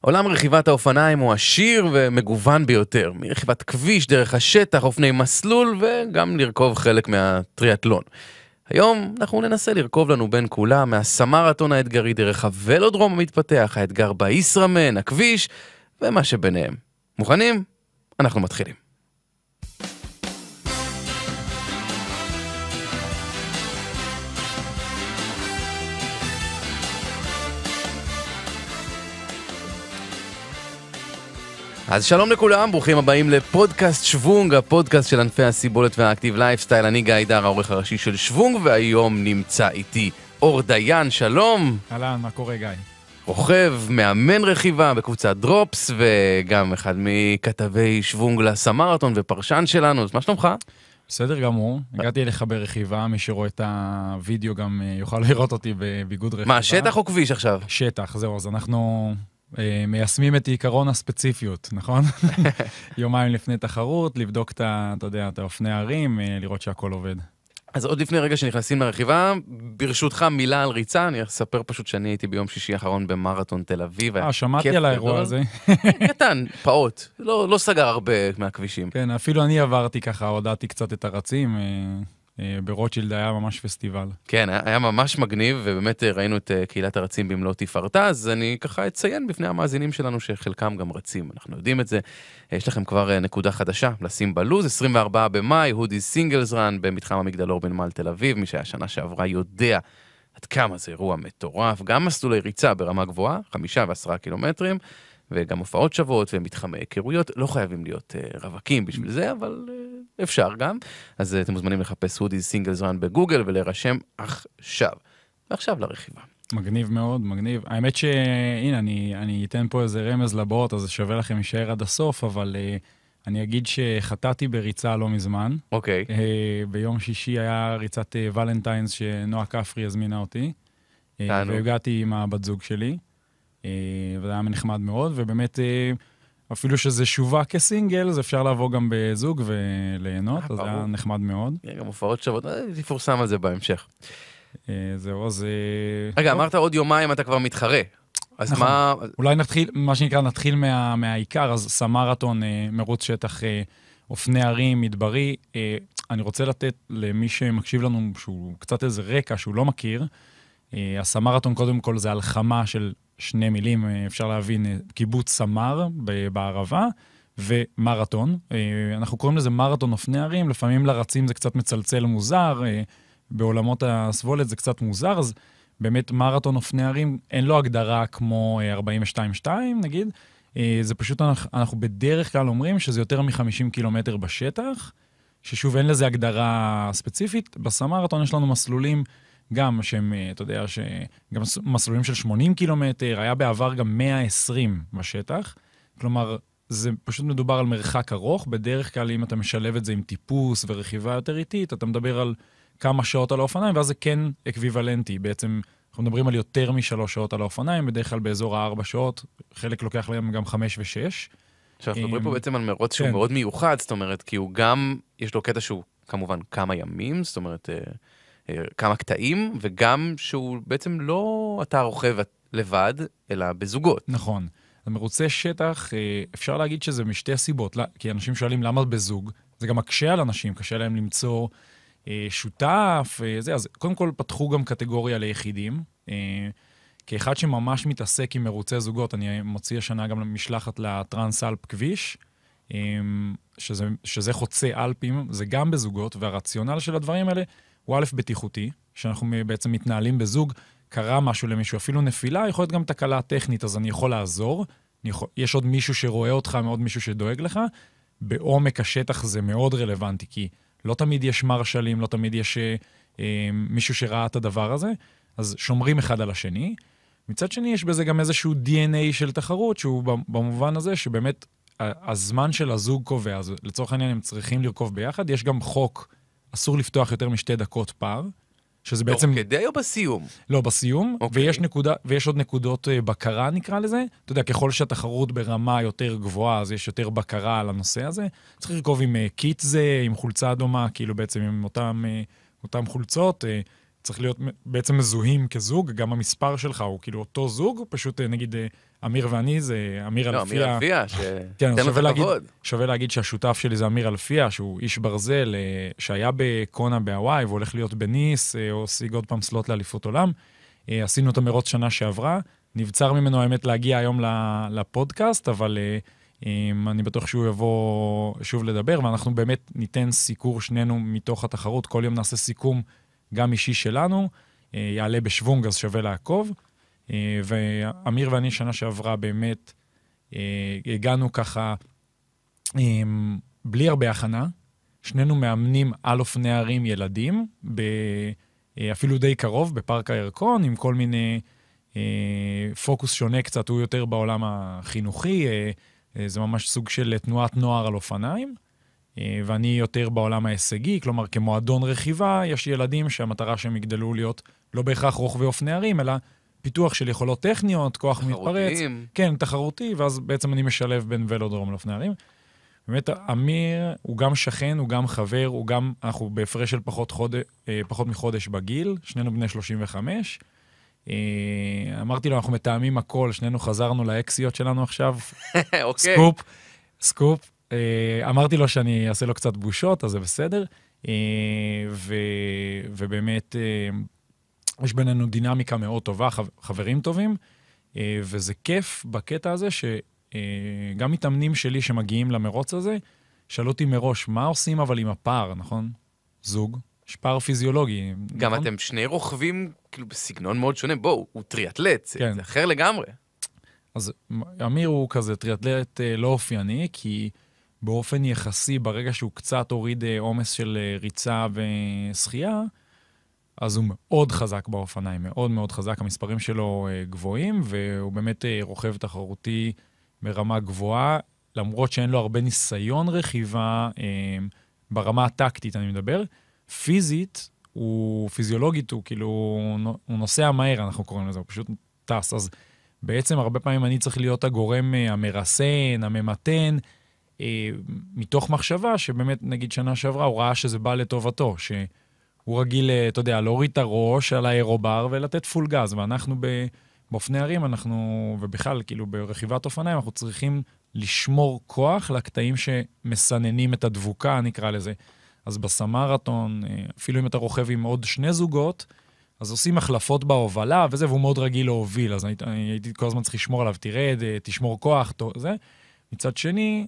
עולם רכיבת האופניים הוא עשיר ומגוון ביותר, מרכיבת כביש, דרך השטח, אופני מסלול וגם לרכוב חלק מהטריאטלון. היום אנחנו ננסה לרכוב לנו בין כולם, מהסמרתון האתגרי דרך הוולודרום המתפתח, האתגר בישראמן, הכביש ומה שביניהם. מוכנים? אנחנו מתחילים. אז שלום לכולם, ברוכים הבאים לפודקאסט שוונג, הפודקאסט של ענפי הסיבולת והאקטיב לייפסטייל. אני גיא דר, העורך הראשי של שוונג, והיום נמצא איתי אור דיין, שלום. אהלן, מה קורה גיא? רוכב, מאמן רכיבה בקבוצת דרופס, וגם אחד מכתבי שוונג לסמרתון ופרשן שלנו, אז מה שלומך? בסדר גמור, הגעתי אליך ברכיבה, מי שרואה את הוידאו גם אה, יוכל לראות אותי בביגוד רכיבה. מה, שטח או כביש עכשיו? שטח, זהו, אז אנחנו אה, מיישמים את עיקרון הספציפיות, נכון? יומיים לפני תחרות, לבדוק את, אתה יודע, את האופני הערים, אה, לראות שהכל עובד. אז עוד לפני רגע שנכנסים לרכיבה, ברשותך מילה על ריצה, אני אספר פשוט שאני הייתי ביום שישי האחרון במרתון תל אביב. אה, שמעתי על האירוע הזה. כן, קטן, פעוט, לא, לא סגר הרבה מהכבישים. כן, אפילו אני עברתי ככה, הודעתי קצת את הרצים. אה, אה, ברוטשילד היה ממש פסטיבל. כן, היה ממש מגניב, ובאמת אה, ראינו את אה, קהילת הרצים במלוא תפארתה, אז אני ככה אציין בפני המאזינים שלנו שחלקם גם רצים, אנחנו יודעים את זה. יש לכם כבר נקודה חדשה לשים בלוז, 24 במאי, הודי סינגלס רן במתחם המגדלור בנמל תל אביב, מי שהיה שנה שעברה יודע עד כמה זה אירוע מטורף, גם מסלולי ריצה ברמה גבוהה, חמישה ועשרה קילומטרים. וגם הופעות שוות ומתחמי היכרויות, לא חייבים להיות uh, רווקים בשביל זה, אבל uh, אפשר גם. אז uh, אתם מוזמנים לחפש הודי סינגל רן בגוגל ולהירשם עכשיו. ועכשיו לרכיבה. מגניב מאוד, מגניב. האמת שהנה, אני, אני אתן פה איזה רמז לבוט, אז זה שווה לכם להישאר עד הסוף, אבל uh, אני אגיד שחטאתי בריצה לא מזמן. אוקיי. Okay. Uh, ביום שישי היה ריצת ולנטיינס uh, שנועה כפרי הזמינה אותי. תענו. והגעתי עם הבת זוג שלי. אה, וזה היה נחמד מאוד, ובאמת, אה, אפילו שזה שווה כסינגל, אז אפשר לבוא גם בזוג וליהנות, אה, אז זה היה נחמד מאוד. גם הופעות שוות, תפורסם על זה בהמשך. זהו, אז... רגע, לא. אמרת עוד יומיים אתה כבר מתחרה. אז נכון. מה... אולי נתחיל, מה שנקרא, נתחיל מה, מהעיקר, אז סמרתון, מרוץ שטח, אופני ערים, מדברי. אני רוצה לתת למי שמקשיב לנו, שהוא קצת איזה רקע שהוא לא מכיר, הסמרתון קודם כל זה הלחמה של שני מילים, אה, אפשר להבין, אה, קיבוץ סמר בערבה. ומרתון. אה, אנחנו קוראים לזה מרתון אופני ערים, לפעמים לרצים זה קצת מצלצל מוזר, בעולמות הסבולת זה קצת מוזר, אז באמת מרתון אופני ערים, אין לו הגדרה כמו 42-2 נגיד, זה פשוט, אנחנו, בדרך כלל אומרים שזה יותר מ-50 קילומטר בשטח, ששוב, אין לזה הגדרה ספציפית. בסמרתון יש לנו מסלולים גם שהם, אה, אתה יודע, גם מסלולים של 80 קילומטר, היה בעבר גם 120 בשטח. כלומר, זה פשוט מדובר על מרחק ארוך, בדרך כלל אם אתה משלב את זה עם טיפוס ורכיבה יותר איטית, אתה מדבר על כמה שעות על האופניים, ואז זה כן אקוויוולנטי. בעצם אנחנו מדברים על יותר משלוש שעות על האופניים, בדרך כלל באזור הארבע שעות, חלק לוקח להם גם חמש ושש. עכשיו, אנחנו אה, מדברים פה בעצם על מרוץ שהוא כן. מאוד מיוחד, זאת אומרת, כי הוא גם, יש לו קטע שהוא כמובן כמה ימים, זאת אומרת, אה, אה, כמה קטעים, וגם שהוא בעצם לא אתה רוכב לבד, אלא בזוגות. נכון. זה מרוצה שטח, אה, אפשר להגיד שזה משתי הסיבות, כי אנשים שואלים למה בזוג, זה גם מקשה על אנשים, קשה להם למצוא אה, שותף, זה, אז קודם כל פתחו גם קטגוריה ליחידים. כאחד שממש מתעסק עם מרוצי זוגות, אני מוציא השנה גם משלחת לטרנס-אלפ כביש, שזה, שזה חוצה אלפים, זה גם בזוגות, והרציונל של הדברים האלה הוא א', בטיחותי, שאנחנו בעצם מתנהלים בזוג, קרה משהו למישהו, אפילו נפילה, יכול להיות גם תקלה טכנית, אז אני יכול לעזור. אני יכול, יש עוד מישהו שרואה אותך, עוד מישהו שדואג לך. בעומק השטח זה מאוד רלוונטי, כי לא תמיד יש מרשלים, לא תמיד יש אה, אה מישהו שראה את הדבר הזה, אז שומרים אחד על השני. מצד שני, יש בזה גם איזשהו DNA של תחרות, שהוא במובן הזה שבאמת הזמן של הזוג קובע, אז לצורך העניין הם צריכים לרכוב ביחד. יש גם חוק אסור לפתוח יותר משתי דקות פער, שזה לא, בעצם... תוך כדי או בסיום? לא, בסיום, okay. אוקיי. ויש, נקודה, ויש עוד נקודות אה, בקרה, נקרא לזה. אתה יודע, ככל שהתחרות ברמה יותר גבוהה, אז יש יותר בקרה על הנושא הזה. צריך לרכוב עם קיט אה, זה, עם חולצה דומה, כאילו בעצם עם אותם, אה, אותם חולצות. צריך להיות בעצם מזוהים כזוג, גם המספר שלך הוא כאילו אותו זוג, פשוט אה, נגיד אה, אמיר ואני זה אמיר לא, אלפיה. לא, אמיר אלפיה, ש... כן, שווה להגיד, שווה להגיד שהשותף שלי זה אמיר אלפיה, שהוא איש ברזל, אה, שהיה בקונה בהוואי והולך להיות בניס, או השיג עוד פעם סלוט לאליפות עולם. עשינו את המרוץ שנה שעברה, נבצר ממנו האמת להגיע היום לפודקאסט, אבל אמ, אני בטוח שהוא יבוא שוב לדבר, ואנחנו באמת ניתן סיקור שנינו מתוך התחרות, כל יום נעשה סיכום. גם אישי שלנו, אה, יעלה בשוונג, אז שווה לעקוב. אה, ואמיר ואני שנה שעברה באמת אה, הגענו ככה אמ, בלי הרבה הכנה. שנינו מאמנים על אופני ערים ילדים, ב, אפילו די קרוב, בפארק הירקון, עם כל מיני פוקוס שונה קצת, הוא יותר בעולם החינוכי, זה ממש סוג של תנועת נוער על אופניים. אה, ואני יותר בעולם ההישגי, כלומר כמועדון רכיבה, יש ילדים שהמטרה שהם יגדלו להיות לא בהכרח רוכבי אופני ערים, אלא פיתוח של יכולות טכניות, כוח תחרותיים. מתפרץ. תחרותיים. כן, תחרותי, ואז בעצם אני משלב בין ולודרום לאופני ערים. באמת, אמיר הוא גם שכן, הוא גם חבר, הוא גם, אנחנו בהפרש של פחות, חוד, אה, פחות מחודש בגיל, שנינו בני 35. אה, אמרתי לו, אנחנו מתאמים הכל, שנינו חזרנו לאקסיות שלנו עכשיו. אוקיי. סקופ, סקופ. אה, אמרתי לו שאני אעשה לו קצת בושות, אז זה בסדר. אה, ו, ובאמת, אה, יש בינינו דינמיקה מאוד טובה, חברים טובים, וזה כיף בקטע הזה שגם מתאמנים שלי שמגיעים למרוץ הזה, שאלו אותי מראש, מה עושים אבל עם הפער, נכון? זוג, יש פער פיזיולוגי. נכון? גם נכון? אתם שני רוכבים כאילו בסגנון מאוד שונה. בואו, הוא טריאטלט, כן. זה אחר לגמרי. אז אמ, אמיר הוא כזה טריאטלט לא אופייני, כי... באופן יחסי, ברגע שהוא קצת הוריד אה, עומס של אה, ריצה ושחייה, אז הוא מאוד חזק באופניים, מאוד מאוד חזק. המספרים שלו אה, גבוהים, והוא באמת רוכב תחרותי ברמה גבוהה, למרות שאין לו הרבה ניסיון רכיבה ברמה הטקטית, אני מדבר. פיזית, הוא פיזיולוגית, הוא כאילו, הוא נוסע מהר, אנחנו קוראים לזה, הוא פשוט טס. אז בעצם הרבה פעמים אני צריך להיות הגורם המרסן, הממתן, אה, מתוך מחשבה שבאמת, נגיד שנה שעברה, הוא ראה שזה בא לטובתו, שהוא רגיל, אה, אתה יודע, להוריד את הראש על האירובר ולתת פול גז, ואנחנו באופני ערים אנחנו, ובכלל, כאילו, ברכיבת אופניים, אנחנו צריכים לשמור כוח לקטעים שמסננים את הדבוקה, נקרא לזה. אז בסמרתון, אה, אפילו אם אתה רוכב עם עוד שני זוגות, אז עושים החלפות בהובלה וזה, והוא מאוד רגיל להוביל, אז הייתי כל הזמן צריך לשמור עליו, תרד, תשמור כוח, זה. מצד שני,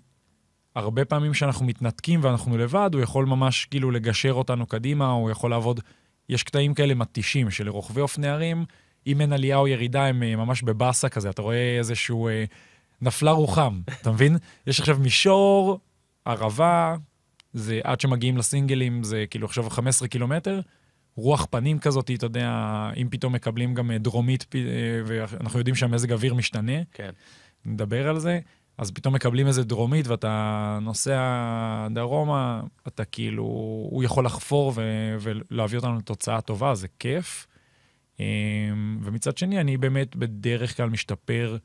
הרבה פעמים שאנחנו מתנתקים ואנחנו לבד, הוא יכול ממש כאילו לגשר אותנו קדימה, הוא יכול לעבוד. יש קטעים כאלה מתישים שלרוכבי אופני ערים, אם אין עלייה או ירידה, הם אה, ממש בבאסה כזה, אתה רואה איזשהו... אה, נפלה רוחם, אתה מבין? יש עכשיו מישור, ערבה, זה עד שמגיעים לסינגלים, זה כאילו עכשיו 15 קילומטר, רוח פנים כזאת, אתה יודע, אם פתאום מקבלים גם אה, דרומית, אה, ואנחנו יודעים שהמזג אוויר משתנה. כן. נדבר על זה. אז פתאום מקבלים איזה דרומית ואתה נוסע דרומה, אתה כאילו, הוא יכול לחפור ו- ולהביא אותנו לתוצאה טובה, זה כיף. אמ, ומצד שני, אני באמת בדרך כלל משתפר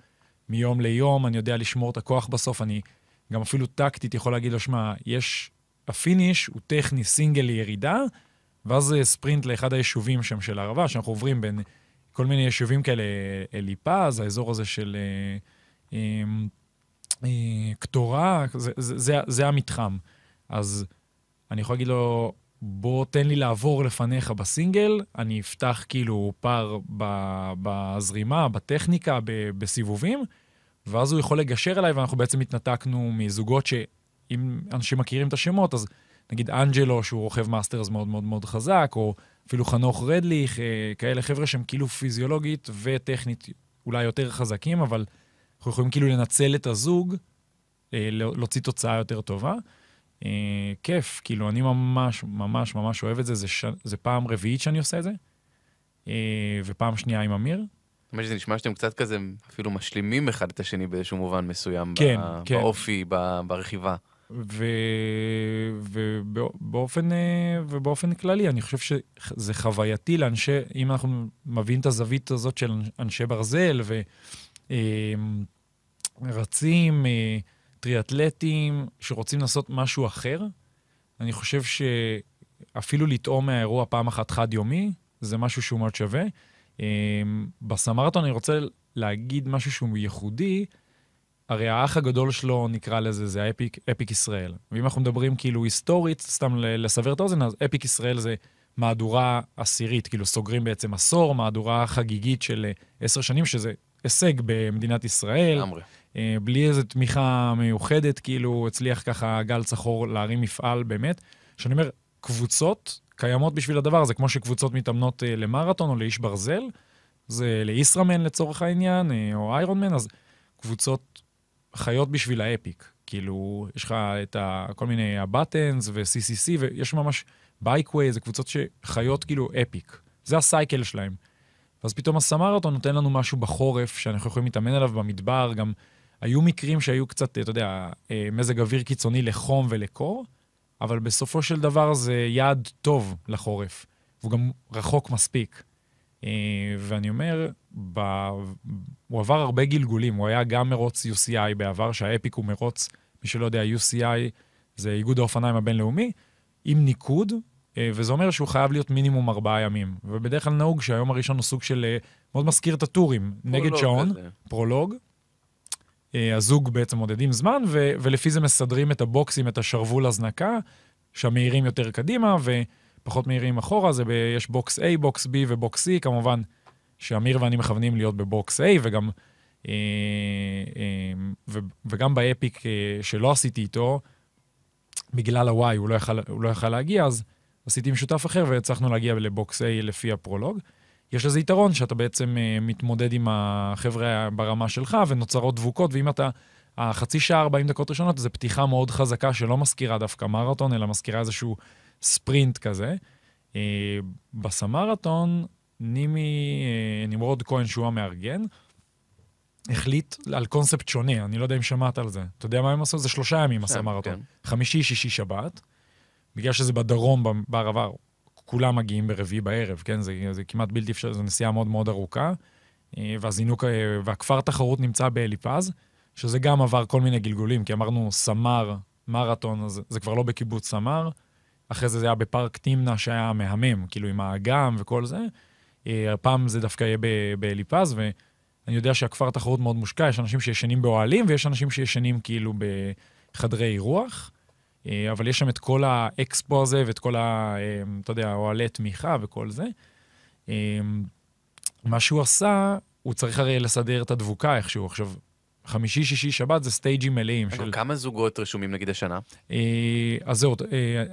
מיום ליום, אני יודע לשמור את הכוח בסוף, אני גם אפילו טקטית יכול להגיד לו, שמע, יש, הפיניש הוא טכני סינגל לירידה, ואז ספרינט לאחד היישובים שם של הערבה, שאנחנו עוברים בין כל מיני יישובים כאלה, אליפז, האזור הזה של... אה, אה, אה, קטורה, זה, זה, זה, זה המתחם. אז אני יכול להגיד לו, בוא תן לי לעבור לפניך בסינגל, אני אפתח כאילו פער בזרימה, בטכניקה, בסיבובים, ואז הוא יכול לגשר אליי, ואנחנו בעצם התנתקנו מזוגות שאם אנשים מכירים את השמות, אז נגיד אנג'לו, שהוא רוכב מאסטרס מאוד מאוד מאוד חזק, או אפילו חנוך רדליך, אה, כאלה חבר'ה שהם כאילו פיזיולוגית וטכנית אולי יותר חזקים, אבל... אנחנו יכולים כאילו לנצל את הזוג, אה, לא- להוציא תוצאה יותר טובה. אה, כיף, כאילו, אני ממש, ממש, ממש אוהב את זה. זה, ש... זה פעם רביעית שאני עושה את זה, אה, ופעם שנייה עם אמיר. האמת שזה נשמע שאתם קצת כזה אפילו משלימים אחד את השני באיזשהו מובן מסוים. כן, בא, כן. באופי, בא, ברכיבה. ו... ובאופן, אה, ובאופן כללי, אני חושב שזה חווייתי לאנשי, אם אנחנו מביאים את הזווית הזאת של אנשי ברזל, ו... אה, רצים, טריאטלטים, שרוצים לעשות משהו אחר, אני חושב שאפילו לטעום מהאירוע פעם אחת חד-יומי, זה משהו שהוא מאוד שווה. אמ, בסמרטון אני רוצה להגיד משהו שהוא ייחודי, הרי האח הגדול שלו, נקרא לזה, זה האפיק, אפיק ישראל. ואם אנחנו מדברים כאילו היסטורית, סתם לסבר את האוזן, אז אפיק ישראל זה מהדורה עשירית, כאילו סוגרים בעצם עשור, מהדורה חגיגית של עשר שנים, שזה הישג במדינת ישראל. לגמרי. אה, בלי איזו תמיכה מיוחדת, כאילו הצליח ככה גל צחור להרים מפעל באמת. שאני אומר, קבוצות קיימות בשביל הדבר הזה, כמו שקבוצות מתאמנות אה, למרתון או לאיש ברזל, זה לישראמן לצורך העניין, אה, או איירון מן, אז קבוצות חיות בשביל האפיק. כאילו, יש לך את ה, כל מיני הבטנס ו-CCC, ויש ממש בייקווי, זה קבוצות שחיות כאילו אפיק. זה הסייקל שלהם. ואז פתאום הסמרתון נותן לנו משהו בחורף, שאנחנו יכולים להתאמן עליו במדבר, גם היו מקרים שהיו קצת, אתה יודע, אה, מזג אוויר קיצוני לחום ולקור, אבל בסופו של דבר זה יעד טוב לחורף, והוא גם רחוק מספיק. אה, ואני אומר, ב... הוא עבר הרבה גלגולים, הוא היה גם מרוץ UCI בעבר, שהאפיק הוא מרוץ, מי שלא יודע, UCI זה איגוד האופניים הבינלאומי, עם ניקוד, אה, וזה אומר שהוא חייב להיות מינימום ארבעה ימים. ובדרך כלל נהוג שהיום הראשון הוא סוג של, מאוד מזכיר את הטורים, נגד שעון, כזה. פרולוג, אה, הזוג בעצם מודדים זמן, ו- ולפי זה מסדרים את הבוקסים, את השרוול הזנקה, שהמהירים יותר קדימה ופחות מהירים אחורה, זה ב- יש בוקס A, בוקס B ובוקס C, כמובן שאמיר ואני מכוונים להיות בבוקס A, וגם, אה, אה, ו- וגם באפיק אה, שלא עשיתי איתו, בגלל ה-Y הוא לא הוא לא יכל להגיע, אז עשיתי עם שותף אחר והצלחנו להגיע לבוקס A לפי הפרולוג. יש לזה יתרון שאתה בעצם אה, מתמודד עם החבר'ה ברמה שלך, ונוצרות דבוקות, ואם אתה... החצי שעה, 40 דקות ראשונות, זה פתיחה מאוד חזקה שלא מזכירה דווקא מרתון, אלא מזכירה איזשהו ספרינט כזה. אה, בסמרתון, נימי, אה, נמרוד כהן, שהוא המארגן, החליט על קונספט שונה, אני לא יודע אם שמעת על זה. אתה יודע מה הם עשו? זה שלושה ימים, כן, הסמרתון. כן. חמישי, שישי, שבת. בגלל שזה בדרום, בערבה, כולם מגיעים ברביעי בערב, כן? זה, זה כמעט בלתי אפשרי, זו נסיעה מאוד מאוד ארוכה. אה, והזינוק, אה, והכפר תחרות נמצא באליפז, שזה גם עבר כל מיני גלגולים, כי אמרנו סמר, מרתון, אז זה כבר לא בקיבוץ סמר. אחרי זה זה היה בפארק תימנה שהיה מהמם, כאילו עם האגם וכל זה. אה, הפעם זה דווקא יהיה באליפז, ואני יודע שהכפר תחרות מאוד מושקע, יש אנשים שישנים באוהלים ויש אנשים שישנים כאילו בחדרי אירוח. אה, אבל יש שם את כל האקספו הזה ואת כל ה... אה, אתה יודע, אוהלי תמיכה וכל זה. אה, מה שהוא עשה, הוא צריך הרי לסדר את הדבוקה איכשהו. עכשיו, חמישי, שישי, שבת זה סטייג'ים מלאים. של... כמה זוגות רשומים נגיד השנה? אז זהו,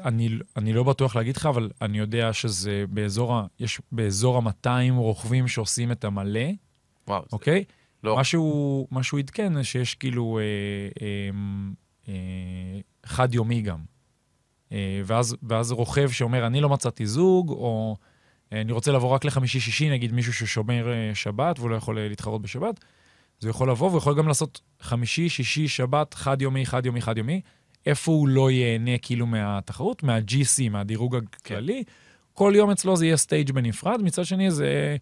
אני, אני לא בטוח להגיד לך, אבל אני יודע שזה באזור ה... יש באזור ה-200 רוכבים שעושים את המלא. וואו. אוקיי? זה... לא. מה שהוא עדכן, שיש כאילו אה, אה, אה, חד-יומי גם. אה, ואז, ואז רוכב שאומר, אני לא מצאתי זוג, או אה, אני רוצה לבוא רק לחמישי-שישי, נגיד מישהו ששומר אה, שבת והוא לא יכול אה, להתחרות בשבת, אז הוא יכול לבוא, והוא יכול גם לעשות חמישי, שישי, שבת, חד-יומי, חד-יומי, חד-יומי. איפה הוא לא ייהנה כאילו מהתחרות, מה-GC, מהדירוג הכללי. כן. כל יום אצלו זה יהיה סטייג' בנפרד, מצד שני זה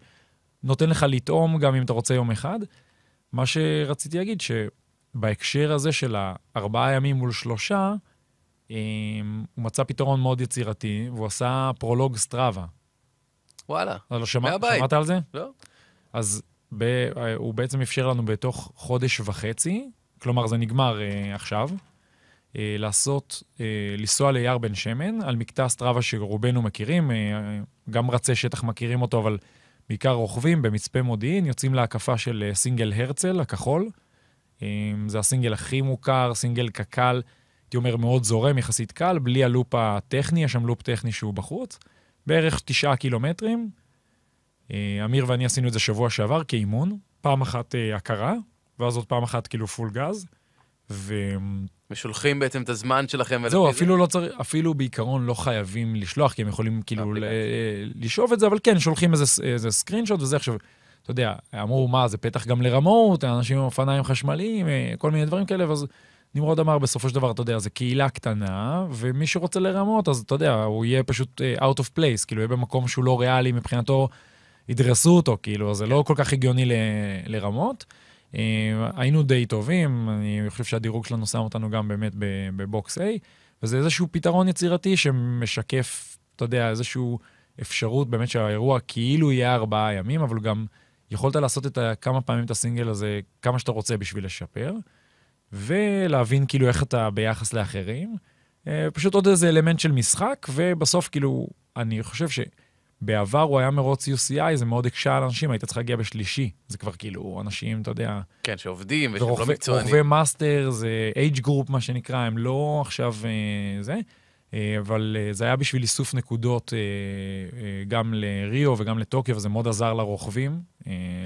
נותן לך לטעום גם אם אתה רוצה יום אחד. מה שרציתי להגיד, ש... בהקשר הזה של הארבעה ימים מול שלושה, אמ, הוא מצא פתרון מאוד יצירתי, והוא עשה פרולוג סטראבה. וואלה, לא, שמע, מהבית. שמעת על זה? לא. אז ב, הוא בעצם אפשר לנו בתוך חודש וחצי, כלומר זה נגמר אה, עכשיו, אה, לעשות, אה, לנסוע ליער בן שמן, על מקטע סטראבה שרובנו מכירים, אה, גם רצי שטח מכירים אותו, אבל בעיקר רוכבים במצפה מודיעין, יוצאים להקפה של אה, סינגל הרצל, הכחול, אמ, זה הסינגל הכי מוכר, סינגל קק"ל, הייתי אומר, מאוד זורם, יחסית קל, בלי הלופ הטכני, יש שם לופ טכני שהוא בחוץ, בערך תשעה קילומטרים. אה, אמיר ואני עשינו את זה שבוע שעבר כאימון, פעם אחת אה, הכרה, ואז עוד פעם אחת כאילו פול גז. ו... ושולחים בעצם את הזמן שלכם. זהו, אפילו לא צר... אפילו בעיקרון לא חייבים לשלוח, כי הם יכולים כאילו אה, ל... לשאוב את זה, אבל כן, שולחים איזה, איזה סקרינשוט וזה. עכשיו, אתה יודע, אמרו, מה, זה פתח גם לרמות, אנשים עם אופניים חשמליים, אה, כל מיני דברים כאלה, ואז נמרוד אמר, בסופו של דבר, אתה יודע, זו קהילה קטנה, ומי שרוצה לרמות, אז אתה יודע, הוא יהיה פשוט אה, out of place, כאילו, יהיה במקום שהוא לא ריאלי מבחינתו, ידרסו אותו, כאילו, אז זה לא כל כך הגיוני ל- לרמות. אה, היינו די טובים, אני חושב שהדירוג שלנו שם אותנו גם באמת בבוקס A, וזה איזשהו פתרון יצירתי שמשקף, אתה יודע, איזשהו אפשרות באמת שהאירוע כאילו יהיה ארבעה ימים, אבל גם יכולת לעשות את ה, כמה פעמים את הסינגל הזה, כמה שאתה רוצה בשביל לשפר, ולהבין כאילו איך אתה ביחס לאחרים. אה, פשוט עוד איזה אלמנט של משחק, ובסוף כאילו, אני חושב שבעבר הוא היה מרוץ UCI, זה מאוד הקשה על אנשים, היית צריך להגיע בשלישי. זה כבר כאילו אנשים, אתה יודע... כן, שעובדים, ושהם לא מקצוענים. רוכבי מאסטר, זה אייג' גרופ, מה שנקרא, הם לא עכשיו אה, זה. אה, אבל אה, זה היה בשביל איסוף נקודות אה, גם לריו וגם לטוקיו, וזה מאוד עזר לרוכבים,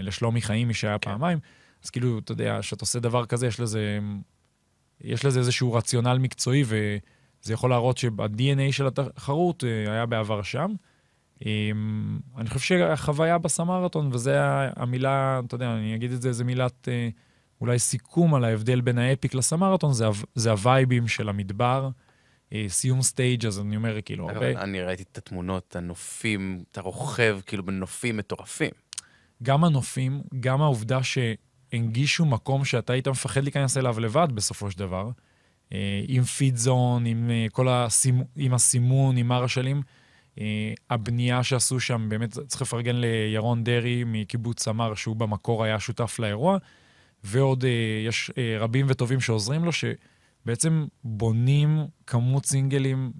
לשלומי חיים, מי שהיה כן. פעמיים. אז כאילו, אתה יודע, כשאתה עושה דבר כזה, יש לזה, יש לזה איזשהו רציונל מקצועי, וזה יכול להראות שה-DNA של התחרות היה בעבר שם. אני חושב שהחוויה בסמרתון, וזו המילה, אתה יודע, אני אגיד את זה, זו מילת אולי סיכום על ההבדל בין האפיק לסמרתון, זה, זה הווייבים של המדבר. אה, סיום סטייג', אז אני אומר, כאילו, הרבה... אבל אני ראיתי את התמונות, את הנופים, אתה רוכב, כאילו, בנופים מטורפים. גם הנופים, גם העובדה שהנגישו מקום שאתה היית מפחד להיכנס אליו לבד בסופו של דבר, אה, עם פיד זון, עם אה, כל הסימ... עם הסימון, עם הרשלים. הבנייה שעשו שם, באמת צריך לפרגן לירון דרעי מקיבוץ סמר, שהוא במקור היה שותף לאירוע, ועוד יש רבים וטובים שעוזרים לו, ש... בעצם בונים כמות סינגלים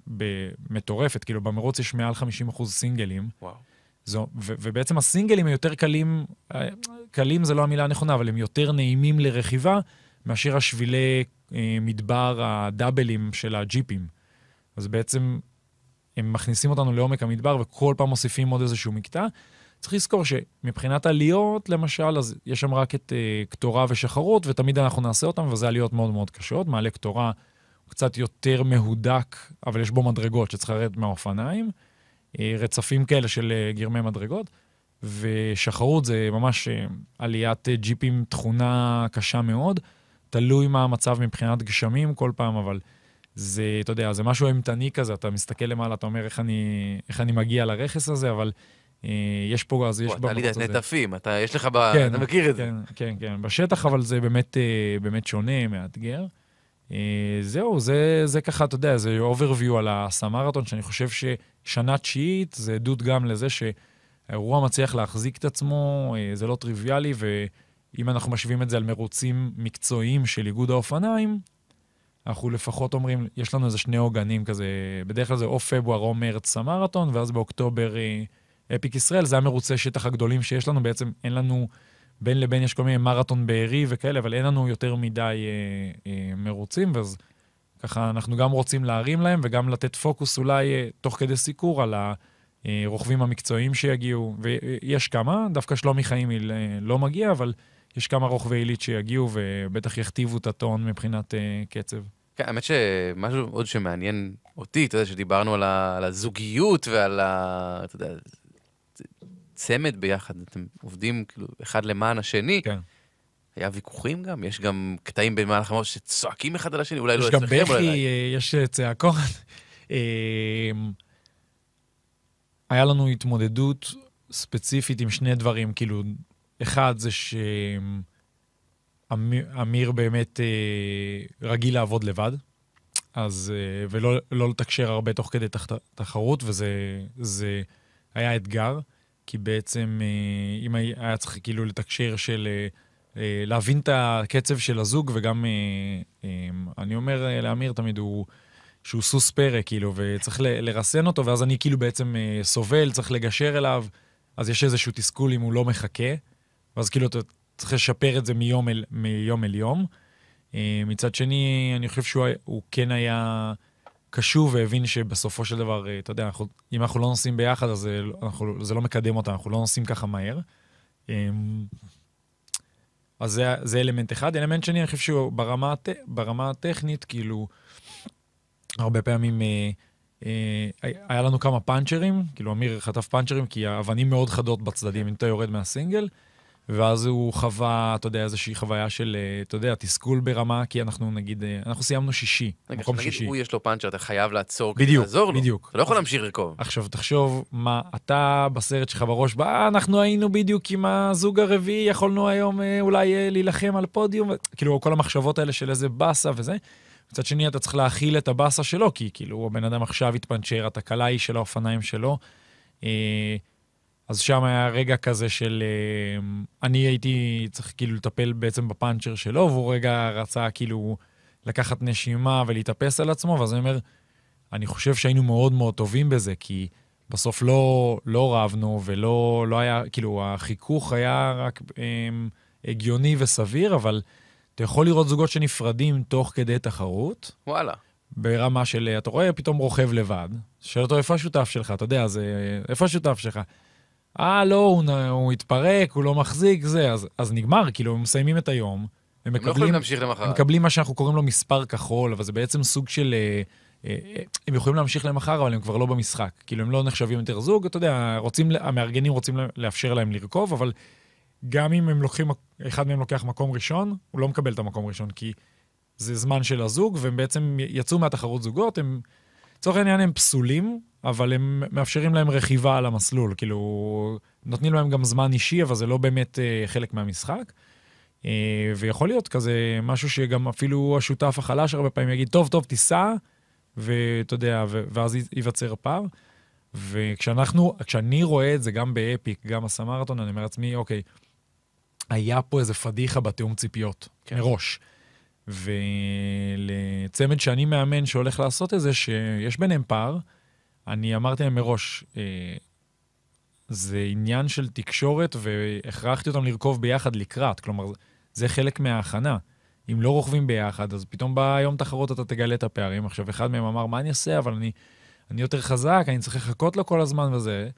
מטורפת, כאילו במרוץ יש מעל 50% סינגלים. וואו. זו, ו- ובעצם הסינגלים היותר קלים, אה, קלים זה לא המילה הנכונה, אבל הם יותר נעימים לרכיבה מאשר השבילי אה, מדבר הדאבלים של הג'יפים. אז בעצם הם מכניסים אותנו לעומק המדבר וכל פעם מוסיפים עוד איזשהו מקטע, צריך לזכור שמבחינת עליות, למשל, אז יש שם רק את אה, קטורה ושחרות, ותמיד אנחנו נעשה אותם, וזה עליות מאוד מאוד קשות. מעלה קטורה הוא קצת יותר מהודק, אבל יש בו מדרגות שצריך לרדת מהאופניים. אה, רצפים כאלה של אה, גרמי מדרגות. ושחרות זה ממש אה, עליית אה, ג'יפים, תכונה קשה מאוד. תלוי מה המצב מבחינת גשמים כל פעם, אבל זה, אתה יודע, זה משהו אימתני כזה, אתה מסתכל למעלה, אתה אומר איך אני, איך אני מגיע לרכס הזה, אבל אה, יש פה, גז, יש בחוץ הזה. אתה נטפים, אתה, יש לך, ב... כן, אתה מכיר את כן, זה. כן, כן, בשטח, אבל זה באמת, אה, באמת שונה, מאתגר. אה, זהו, זה, זה ככה, אתה יודע, זה overview על הסמרתון, שאני חושב ששנה תשיעית זה עדות גם לזה שהאירוע מצליח להחזיק את עצמו, זה לא טריוויאלי, ואם אנחנו משווים את זה על מרוצים מקצועיים של איגוד האופניים, אנחנו לפחות אומרים, יש לנו איזה שני עוגנים כזה, בדרך כלל זה או פברואר או מרץ סמרתון, ואז באוקטובר... אפיק ישראל, זה המרוצי שטח הגדולים שיש לנו, בעצם אין לנו, בין לבין יש כל מיני מרתון בארי וכאלה, אבל אין לנו יותר מדי אה, אה, מרוצים, ואז ככה אנחנו גם רוצים להרים להם וגם לתת פוקוס אולי אה, תוך כדי סיקור על הרוכבים המקצועיים שיגיעו, ויש כמה, דווקא שלומי חיים חיימי אה, לא מגיע, אבל יש כמה רוכבי עילית שיגיעו ובטח יכתיבו את הטון מבחינת אה, קצב. כן, האמת שמשהו עוד שמעניין אותי, אתה יודע, שדיברנו על, ה, על הזוגיות ועל ה... אתה יודע, צמד ביחד, אתם עובדים כאילו אחד למען השני. כן. היה ויכוחים גם? יש גם קטעים במהלך המאות שצועקים אחד על השני, אולי לא אצלכם, אולי... יש גם בכי, אה, יש אה, צעקות. אמ, היה לנו התמודדות ספציפית עם שני דברים, כאילו, אחד זה שאמיר באמת אה, רגיל לעבוד לבד, אז, ולא לא לתקשר הרבה תוך כדי תחרות, וזה היה אתגר. כי בעצם אה, אם היה צריך כאילו לתקשר של אה, אה, להבין את הקצב של הזוג, וגם אני אומר לאמיר תמיד, הוא... שהוא סוס פרא, כאילו, וצריך ל- לרסן אותו, ואז אני כאילו בעצם סובל, צריך לגשר אליו, אז יש איזשהו תסכול אם הוא לא מחכה, ואז כאילו אתה צריך לשפר את זה מיום אל, מיום, אל יום. מצד שני, אני חושב שהוא הוא כן היה... קשוב והבין שבסופו של דבר, אה, אתה יודע, אנחנו, אם אנחנו לא נוסעים ביחד, אז לא, אנחנו, זה לא מקדם אותנו, אנחנו לא נוסעים ככה מהר. אמ, אז זה, זה אלמנט אחד. אלמנט שני, אני חושב שברמה ברמה הטכנית, כאילו, הרבה פעמים אה, אה, היה לנו כמה פאנצ'רים, כאילו אמיר חטף פאנצ'רים, כי האבנים מאוד חדות בצדדים, אם אתה יורד מהסינגל. ואז הוא חווה, אתה יודע, איזושהי חוויה של, אה, אתה יודע, תסכול ברמה, כי אנחנו נגיד, אה, אנחנו סיימנו שישי, רגע, מקום שישי. נגיד, הוא יש לו פאנצ'ר, אתה חייב לעצור בדיוק, כדי לעזור לו. בדיוק. בדיוק. אתה לא יכול להמשיך לרכוב. עכשיו, תחשוב מה אתה בסרט שלך בראש, בא, אה, אנחנו היינו בדיוק עם הזוג הרביעי, יכולנו היום אולי להילחם על פודיום, כאילו, כל המחשבות האלה של איזה באסה וזה. מצד שני, אתה צריך להכיל את הבאסה שלו, כי כאילו, הבן אדם עכשיו התפנצ'ר, התקלה היא של האופניים שלו. אה, אז שם היה רגע כזה של... אמ, אני הייתי צריך כאילו לטפל בעצם בפאנצ'ר שלו, והוא רגע רצה כאילו לקחת נשימה ולהתאפס על עצמו, ואז אני אומר, אני חושב שהיינו מאוד מאוד טובים בזה, כי בסוף לא, לא רבנו ולא לא היה, כאילו, החיכוך היה רק הם, אמ, הגיוני וסביר, אבל אתה יכול לראות זוגות שנפרדים תוך כדי תחרות. וואלה. ברמה של, אתה רואה פתאום רוכב לבד, שואל אותו, איפה השותף שלך? אתה יודע, זה, איפה השותף שלך? אה, לא, הוא, הוא התפרק, הוא לא מחזיק, זה, אז, אז נגמר, כאילו, הם מסיימים את היום. הם, הם לא מקבלים, לא יכולים להמשיך למחרת. הם מקבלים מה שאנחנו קוראים לו מספר כחול, אבל זה בעצם סוג של... אה, אה, אה, הם יכולים להמשיך למחר, אבל הם כבר לא במשחק. כאילו, הם לא נחשבים יותר זוג, אתה יודע, רוצים, המארגנים רוצים לאפשר להם לרכוב, אבל גם אם הם לוקחים, אחד מהם לוקח מקום ראשון, הוא לא מקבל את המקום הראשון, כי זה זמן של הזוג, והם בעצם יצאו מהתחרות זוגות, הם לצורך העניין הם פסולים, אבל הם מאפשרים להם רכיבה על המסלול. כאילו, נותנים להם גם זמן אישי, אבל זה לא באמת אה, חלק מהמשחק. אה, ויכול להיות כזה משהו שגם אפילו השותף החלש הרבה פעמים יגיד, טוב, טוב, תיסע, ואתה יודע, ואז ייווצר פער. וכשאנחנו, כשאני רואה את זה גם באפיק, גם הסמרתון, אני אומר לעצמי, אוקיי, היה פה איזה פדיחה בתיאום ציפיות, כן. מראש. ולצמד שאני מאמן שהולך לעשות את זה, שיש ביניהם פער, אני אמרתי להם מראש, אה, זה עניין של תקשורת, והכרחתי אותם לרכוב ביחד לקראת. כלומר, זה חלק מההכנה. אם לא רוכבים ביחד, אז פתאום ביום תחרות אתה תגלה את הפערים. עכשיו, אחד מהם אמר, מה אני אעשה? אבל אני, אני יותר חזק, אני צריך לחכות לו כל הזמן וזה.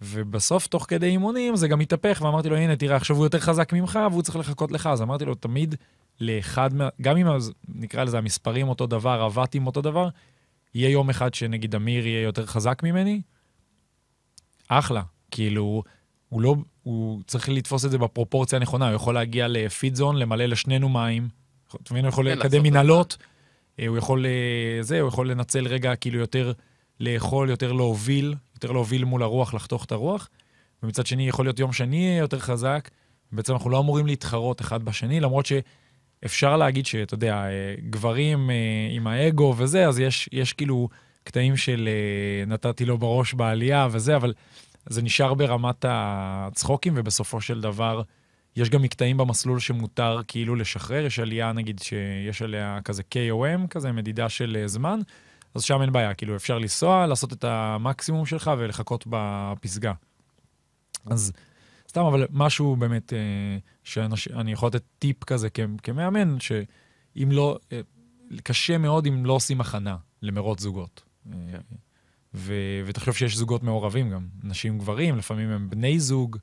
ובסוף, תוך כדי אימונים, זה גם התהפך, ואמרתי לו, הנה, תראה, עכשיו הוא יותר חזק ממך, והוא צריך לחכות לך. אז אמרתי לו, תמיד לאחד, מה... גם אם נקרא לזה המספרים אותו דבר, הוואטים אותו דבר, יהיה יום אחד שנגיד אמיר יהיה יותר חזק ממני, אחלה. כאילו, הוא לא, הוא צריך לתפוס את זה בפרופורציה הנכונה, הוא יכול להגיע לפיד זון, למלא לשנינו מים, אתה מבין, הוא יכול כן, לקדם מנהלות, אה, הוא יכול, אה, זה, הוא יכול לנצל רגע כאילו יותר לאכול, יותר להוביל, יותר להוביל מול הרוח, לחתוך את הרוח, ומצד שני יכול להיות יום שני יותר חזק, בעצם אנחנו לא אמורים להתחרות אחד בשני, למרות ש... אפשר להגיד שאתה יודע, אה, גברים אה, עם האגו וזה, אז יש, יש כאילו קטעים של אה, נתתי לו בראש בעלייה וזה, אבל זה נשאר ברמת הצחוקים, ובסופו של דבר יש גם מקטעים במסלול שמותר כאילו לשחרר. יש עלייה, נגיד, שיש עליה כזה KOM, כזה מדידה של זמן, אז שם אין בעיה, כאילו אפשר לנסוע, לעשות את המקסימום שלך ולחכות בפסגה. אז... סתם, אבל משהו באמת, אה, שאני יכול לתת טיפ כזה כ, כמאמן, שאם לא, אה, קשה מאוד אם לא עושים הכנה למרות זוגות. אה, ו- ותחשוב שיש זוגות מעורבים גם, נשים גברים, לפעמים הם בני זוג.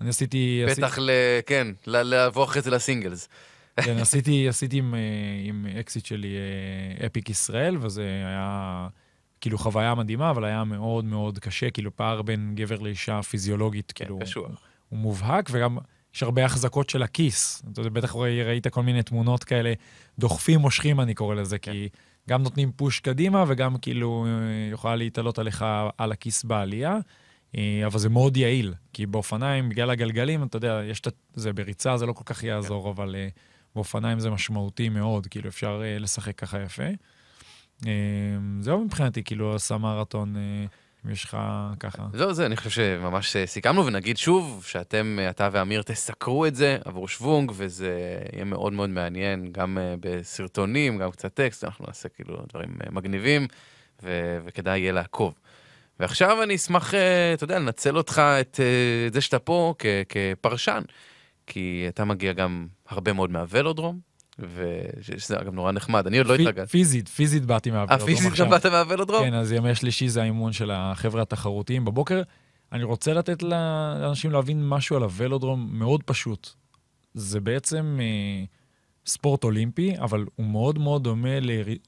אני עשיתי... בטח, עשיתי... ל... כן, לעבור אחרי זה לסינגלס. כן, עשיתי, עשיתי עם, אה, עם אקזיט שלי אה, אפיק ישראל, וזה היה כאילו חוויה מדהימה, אבל היה מאוד מאוד קשה, כאילו פער בין גבר לאישה פיזיולוגית, כן, כאילו... הוא, מובהק, וגם יש הרבה החזקות של הכיס. אתה יודע, בטח ראית כל מיני תמונות כאלה, דוחפים, מושכים, אני קורא לזה, כי כן. גם נותנים פוש קדימה, וגם כאילו יכולה להתעלות עליך על הכיס בעלייה. אה, אבל זה מאוד יעיל, כי באופניים, בגלל הגלגלים, אתה יודע, יש את... זה בריצה, זה לא כל כך כן. יעזור, אבל אה, באופניים זה משמעותי מאוד, כאילו אפשר אה, לשחק ככה יפה. אמ, זהו מבחינתי, כאילו, עשה מרתון. אה, אם יש לך ככה. זהו זה, אני חושב שממש אה, סיכמנו, ונגיד שוב שאתם, אה, אתה ואמיר, תסקרו את זה עבור שוונג, וזה יהיה מאוד מאוד מעניין, גם בסרטונים, גם קצת טקסט, אנחנו נעשה כאילו דברים מגניבים, ו- וכדאי יהיה לעקוב. ועכשיו אני אשמח, אתה יודע, לנצל אותך, את, את זה שאתה פה כ- כפרשן, כי אתה מגיע גם הרבה מאוד מהוולודרום, וזה אגב נורא נחמד, אני עוד לא התרגלתי. פיזית, פיזית באתי מהוולודרום עכשיו. אה, פיזית גם באת מהוולודרום? כן, אז ימי שלישי זה האימון של החבר'ה התחרותיים בבוקר. אני רוצה לתת לאנשים להבין משהו על הוולודרום מאוד פשוט. זה בעצם אה, ספורט אולימפי, אבל הוא מאוד מאוד דומה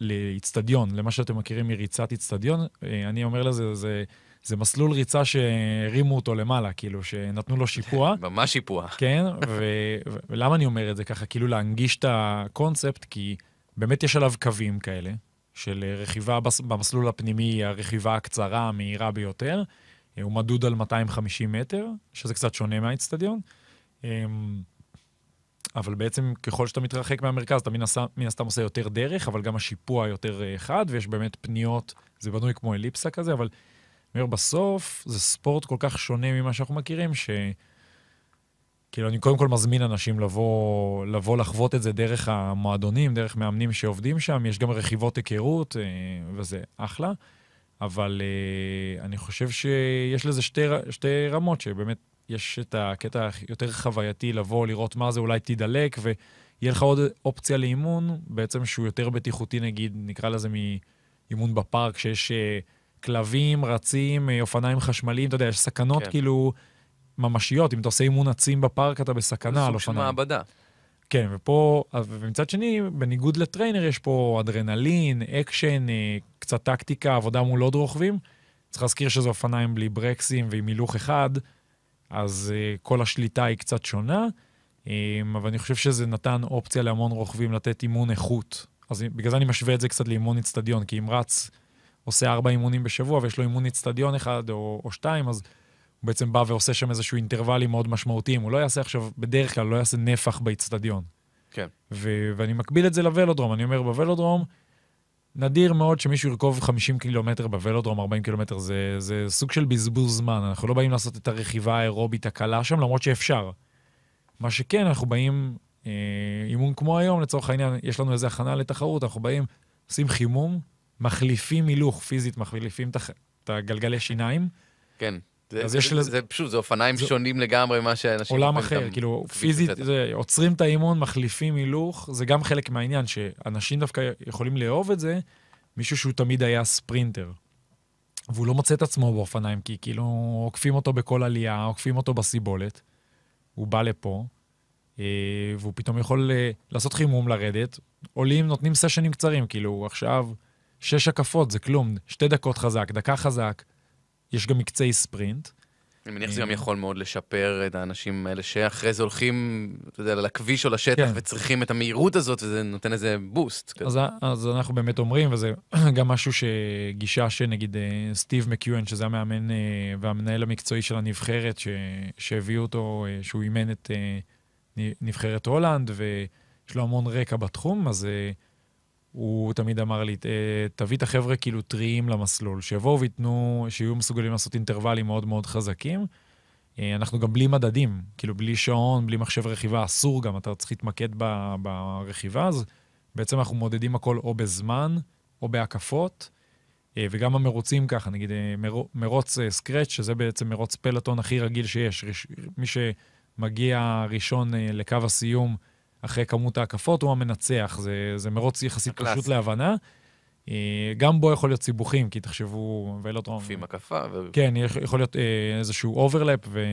לאיצטדיון, למה שאתם מכירים מריצת איצטדיון. אה, אני אומר לזה, זה... זה מסלול ריצה שהרימו אותו למעלה, כאילו, שנתנו לו שיפוע. ממש שיפוע. כן, ו- ולמה אני אומר את זה ככה? כאילו להנגיש את הקונספט, כי באמת יש עליו קווים כאלה, של רכיבה בס... במסלול הפנימי, הרכיבה הקצרה, המהירה ביותר. הוא מדוד על 250 מטר, שזה קצת שונה מהאיצטדיון. אמ, אבל בעצם ככל שאתה מתרחק מהמרכז, אתה מן הסתם עושה יותר דרך, אבל גם השיפוע יותר אה, חד, ויש באמת פניות, זה בנוי כמו אליפסה כזה, אבל אני אומר, בסוף זה ספורט כל כך שונה ממה שאנחנו מכירים, ש... כאילו, אני קודם כל מזמין אנשים לבוא, לבוא לחוות את זה דרך המועדונים, דרך מאמנים שעובדים שם, יש גם רכיבות היכרות, אה, וזה אחלה. אבל אה, אני חושב שיש לזה שתי, שתי רמות, שבאמת יש את הקטע היותר חווייתי לבוא, לראות מה זה, אולי תדלק, ויהיה לך עוד אופציה לאימון, בעצם שהוא יותר בטיחותי, נגיד, נקרא לזה מאימון בפארק, שיש... אה, כלבים, רצים, אה, אופניים חשמליים, אתה יודע, יש סכנות כן. כאילו ממשיות. אם אתה עושה אימון עצים בפארק, אתה בסכנה על אופניים. זה סוג של מעבדה. כן, ופה, ומצד שני, בניגוד לטריינר, יש פה אדרנלין, אקשן, אה, קצת טקטיקה, עבודה מול עוד רוכבים. צריך להזכיר שזה אופניים בלי ברקסים ועם הילוך אחד, אז אה, כל השליטה היא קצת שונה, אמ, אבל אני חושב שזה נתן אופציה להמון רוכבים לתת אימון איכות. אז בגלל זה אני משווה את זה קצת לאימון אצטדיון, כי אם רץ עושה ארבע אימונים בשבוע ויש לו אימון אצטדיון אחד או, או שתיים, אז הוא בעצם בא ועושה שם איזשהו אינטרוולים מאוד משמעותיים. הוא לא יעשה עכשיו, בדרך כלל, לא יעשה נפח באצטדיון. כן. ו- ואני מקביל את זה לוולודרום. אני אומר, בוולודרום, נדיר מאוד שמישהו ירכוב 50 קילומטר בוולודרום, 40 קילומטר. זה, זה סוג של בזבוז זמן. אנחנו לא באים לעשות את הרכיבה האירובית הקלה שם, למרות שאפשר. מה שכן, אנחנו באים, אה, אימון כמו היום, לצורך העניין, יש לנו איזו הכנה לתחרות, אנחנו באים, עושים חימום, מחליפים הילוך, פיזית מחליפים את הגלגלי שיניים. כן. זה, זה, זה, לזה... זה פשוט, זה אופניים זה... שונים לגמרי ממה שאנשים... עולם אחר, כאילו, פיזית, זה, עוצרים את האימון, מחליפים הילוך, זה גם חלק מהעניין, שאנשים דווקא יכולים לאהוב את זה, מישהו שהוא תמיד היה ספרינטר. והוא לא מוצא את עצמו באופניים, כי כאילו עוקפים אותו בכל עלייה, עוקפים אותו בסיבולת, הוא בא לפה, אה, והוא פתאום יכול אה, לעשות חימום, לרדת, עולים, נותנים סשנים קצרים, כאילו, עכשיו שש הקפות זה כלום, שתי דקות חזק, דקה חזק, יש גם מקצי ספרינט. אני מניח שזה אה, גם יכול מאוד לשפר את האנשים האלה שאחרי זה הולכים, אתה יודע, לכביש או לשטח כן. וצריכים את המהירות הזאת, וזה נותן איזה בוסט. אז, אז אנחנו באמת אומרים, וזה גם משהו שגישה שנגיד אה, סטיב מקיואן, שזה המאמן אה, והמנהל המקצועי של הנבחרת, ש, שהביא אותו, שהוא אימן את נבחרת הולנד, ויש לו המון רקע בתחום, אז הוא תמיד אמר לי, תביא את החבר'ה כאילו טריים למסלול, שיבואו וייתנו, שיהיו מסוגלים לעשות אינטרוולים מאוד מאוד חזקים. אה, אנחנו גם בלי מדדים, כאילו בלי שעון, בלי מחשב רכיבה, אסור גם, אתה צריך להתמקד ב, ברכיבה, אז בעצם אנחנו מודדים הכל או בזמן או בהקפות, אה, וגם המרוצים ככה, נגיד אה, מר, מרוץ סקרץ', שזה בעצם מרוץ פלטון הכי רגיל שיש, מי שמגיע ראשון לקו הסיום, אחרי כמות ההקפות הוא המנצח. זה, זה מרוץ יחסית הקלאס. פשוט להבנה. אה, גם בו יכול להיות סיבוכים, כי תחשבו, ולוטרום... עופים הקפה. ו... כן, יכול להיות אה, איזשהו אוברלאפ, ו...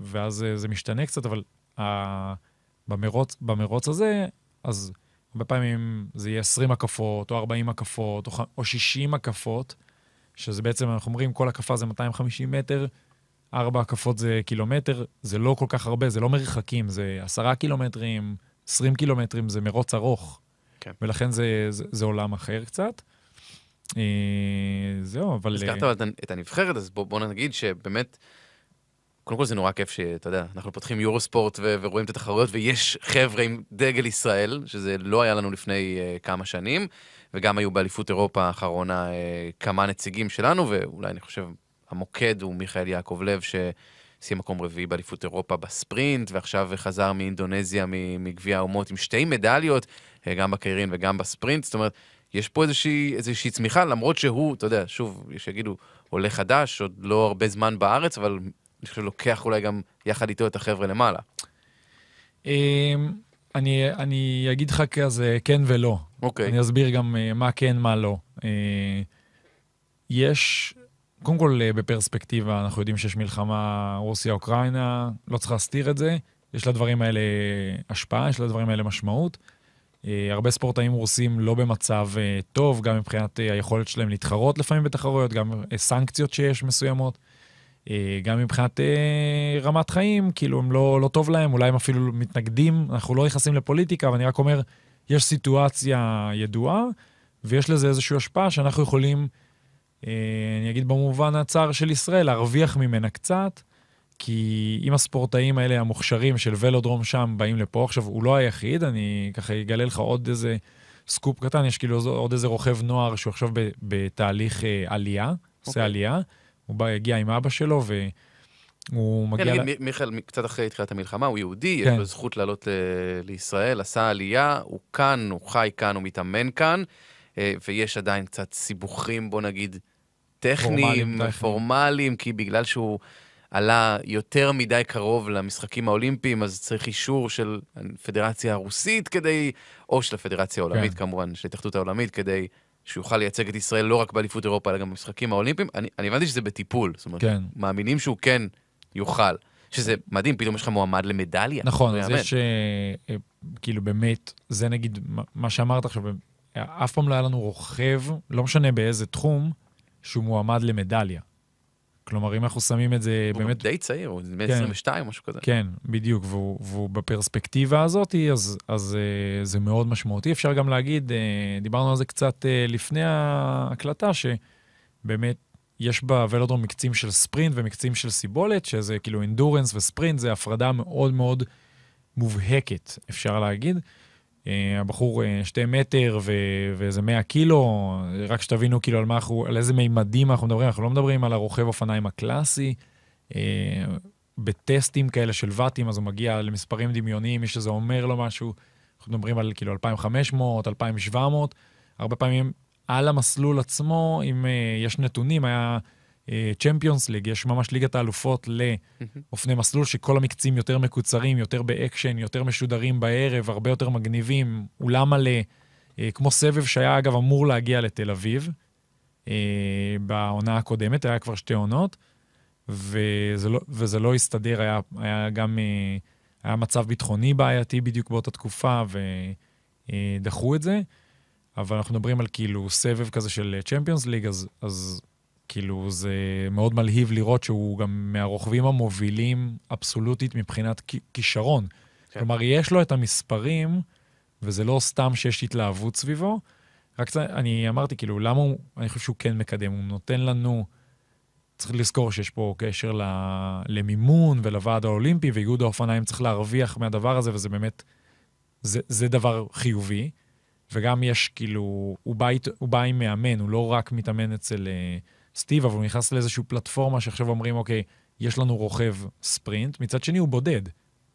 ואז אה, זה משתנה קצת, אבל ה... במרוץ, במרוץ הזה, אז הרבה פעמים זה יהיה 20 הקפות, או 40 הקפות, או, ח... או 60 הקפות, שזה בעצם, אנחנו אומרים, כל הקפה זה 250 מטר, 4 הקפות זה קילומטר, זה לא כל כך הרבה, זה לא מרחקים, זה 10 קילומטרים, 20 קילומטרים זה מרוץ ארוך, כן. ולכן זה, זה, זה עולם אחר קצת. אה, זהו, אבל... הזכרת אבל אה, את הנבחרת, אז בוא, בוא נגיד שבאמת... קודם כל זה נורא כיף שאתה יודע, אנחנו פותחים יורו ספורט ו- ורואים את התחרויות ויש חבר'ה עם דגל ישראל, שזה לא היה לנו לפני uh, כמה שנים, וגם היו באליפות אירופה האחרונה uh, כמה נציגים שלנו, ואולי אני חושב המוקד הוא מיכאל יעקב לב, ש- סיים מקום רביעי באליפות אירופה בספרינט, ועכשיו חזר מאינדונזיה, מגביע האומות, עם שתי מדליות, אה, גם בקיירין וגם בספרינט. זאת אומרת, יש פה איזושהי, איזושהי צמיחה, למרות שהוא, אתה יודע, שוב, יש שיגידו, עולה חדש, עוד לא הרבה זמן בארץ, אבל אני חושב שלוקח אולי גם יחד איתו את החבר'ה למעלה. אמ, אני, אני אגיד לך כזה כן ולא. אוקיי. Okay. אני אסביר גם אה, מה כן, מה לא. אה, יש קודם כל, אה, בפרספקטיבה, אנחנו יודעים שיש מלחמה רוסיה-אוקראינה, לא צריך להסתיר את זה. יש לדברים האלה השפעה, יש לדברים האלה משמעות. אה, הרבה ספורטאים רוסים לא במצב אה, טוב, גם מבחינת היכולת שלהם להתחרות לפעמים בתחרויות, גם סנקציות שיש מסוימות, גם מבחינת רמת חיים, כאילו הם לא, לא טוב להם, אולי הם אפילו מתנגדים, אנחנו לא נכנסים לפוליטיקה, אבל אני רק אומר, יש סיטואציה ידועה, ויש לזה איזושהי השפעה שאנחנו יכולים... אה, אני אגיד במובן הצער של ישראל, להרוויח ממנה קצת, כי אם הספורטאים האלה המוכשרים של ולודרום שם באים לפה, עכשיו, הוא לא היחיד, אני ככה אגלה לך עוד איזה סקופ קטן, יש כאילו עוד איזה רוכב נוער שהוא עכשיו בתהליך אה, עלייה, okay. עושה אוקיי. עלייה, הוא בא, הגיע עם אבא שלו ו... הוא כן, מגיע... כן, נגיד, ל... מיכאל קצת אחרי תחילת המלחמה, הוא יהודי, כן. יש לו זכות לעלות ל... אה, לישראל, עשה עלייה, הוא כאן, הוא חי כאן, הוא מתאמן כאן, אה, ויש עדיין קצת סיבוכים, בוא נגיד, טכניים, פורמליים, כי בגלל שהוא עלה יותר מדי קרוב למשחקים האולימפיים, אז צריך אישור של הפדרציה הרוסית כדי, או של הפדרציה כן. העולמית כן. כמובן, של ההתאחדות העולמית, כדי שהוא יוכל לייצג את ישראל לא רק באליפות אירופה, אלא גם במשחקים האולימפיים. אני, אני הבנתי שזה בטיפול, זאת אומרת, כן. מאמינים שהוא כן יוכל. שזה מדהים, פתאום יש לך מועמד למדליה. נכון, זה יש, אה, אה, כאילו באמת, זה נגיד מה שאמרת עכשיו, אה, אף פעם לא היה לנו רוכב, לא משנה באיזה תחום, שהוא מועמד למדליה. כלומר, אם אנחנו שמים את זה הוא באמת... הוא די צעיר, הוא נדמה כן, 22 או משהו כזה. כן, בדיוק, והוא, והוא בפרספקטיבה הזאת, אז, אז אה, זה מאוד משמעותי. אפשר גם להגיד, אה, דיברנו על זה קצת אה, לפני ההקלטה, שבאמת יש בוולודרום מקצים של ספרינט ומקצים של סיבולת, שזה כאילו אינדורנס וספרינט, זה הפרדה מאוד מאוד מובהקת, אפשר להגיד. אה, הבחור אה, שתי מטר ואיזה 100 קילו, רק שתבינו כאילו על, מה אנחנו, על איזה מימדים אנחנו מדברים, אנחנו לא מדברים על הרוכב אופניים הקלאסי. אה, בטסטים כאלה של ואטים, אז הוא מגיע למספרים דמיוניים, מי שזה אומר לו משהו, אנחנו מדברים על כאילו 2,500, 2,700, הרבה פעמים על המסלול עצמו, אם uh, יש נתונים, היה צ'מפיונס אה, ליג, יש ממש ליגת האלופות לאופני מסלול, שכל המקצים יותר מקוצרים, יותר באקשן, יותר משודרים בערב, הרבה יותר מגניבים, אולם מלא, אה, כמו סבב שהיה אגב אמור להגיע לתל אביב, אה, בעונה הקודמת, היה כבר שתי עונות, וזה לא, וזה לא הסתדר, היה, היה גם, אה, היה מצב ביטחוני בעייתי בדיוק באותה תקופה, ודחו אה, את זה. אבל אנחנו מדברים על כאילו סבב כזה של צ'מפיונס אה, ליג, אז, אז כאילו, זה מאוד מלהיב לראות שהוא גם מהרוכבים המובילים אבסולוטית מבחינת כישרון. כן. כלומר, יש לו את המספרים, וזה לא סתם שיש התלהבות סביבו. רק צ... אני אמרתי, כאילו, למה הוא, אני חושב שהוא כן מקדם, הוא נותן לנו, צריך לזכור שיש פה קשר ל... למימון ולוועד האולימפי, ואיגוד האופניים צריך להרוויח מהדבר הזה, וזה באמת, זה, זה דבר חיובי. וגם יש, כאילו, הוא בא, הוא בא עם מאמן, הוא לא רק מתאמן אצל... Uh, סטיב, אבל הוא נכנס לאיזושהי פלטפורמה שעכשיו אומרים, אוקיי, יש לנו רוכב ספרינט, מצד שני הוא בודד.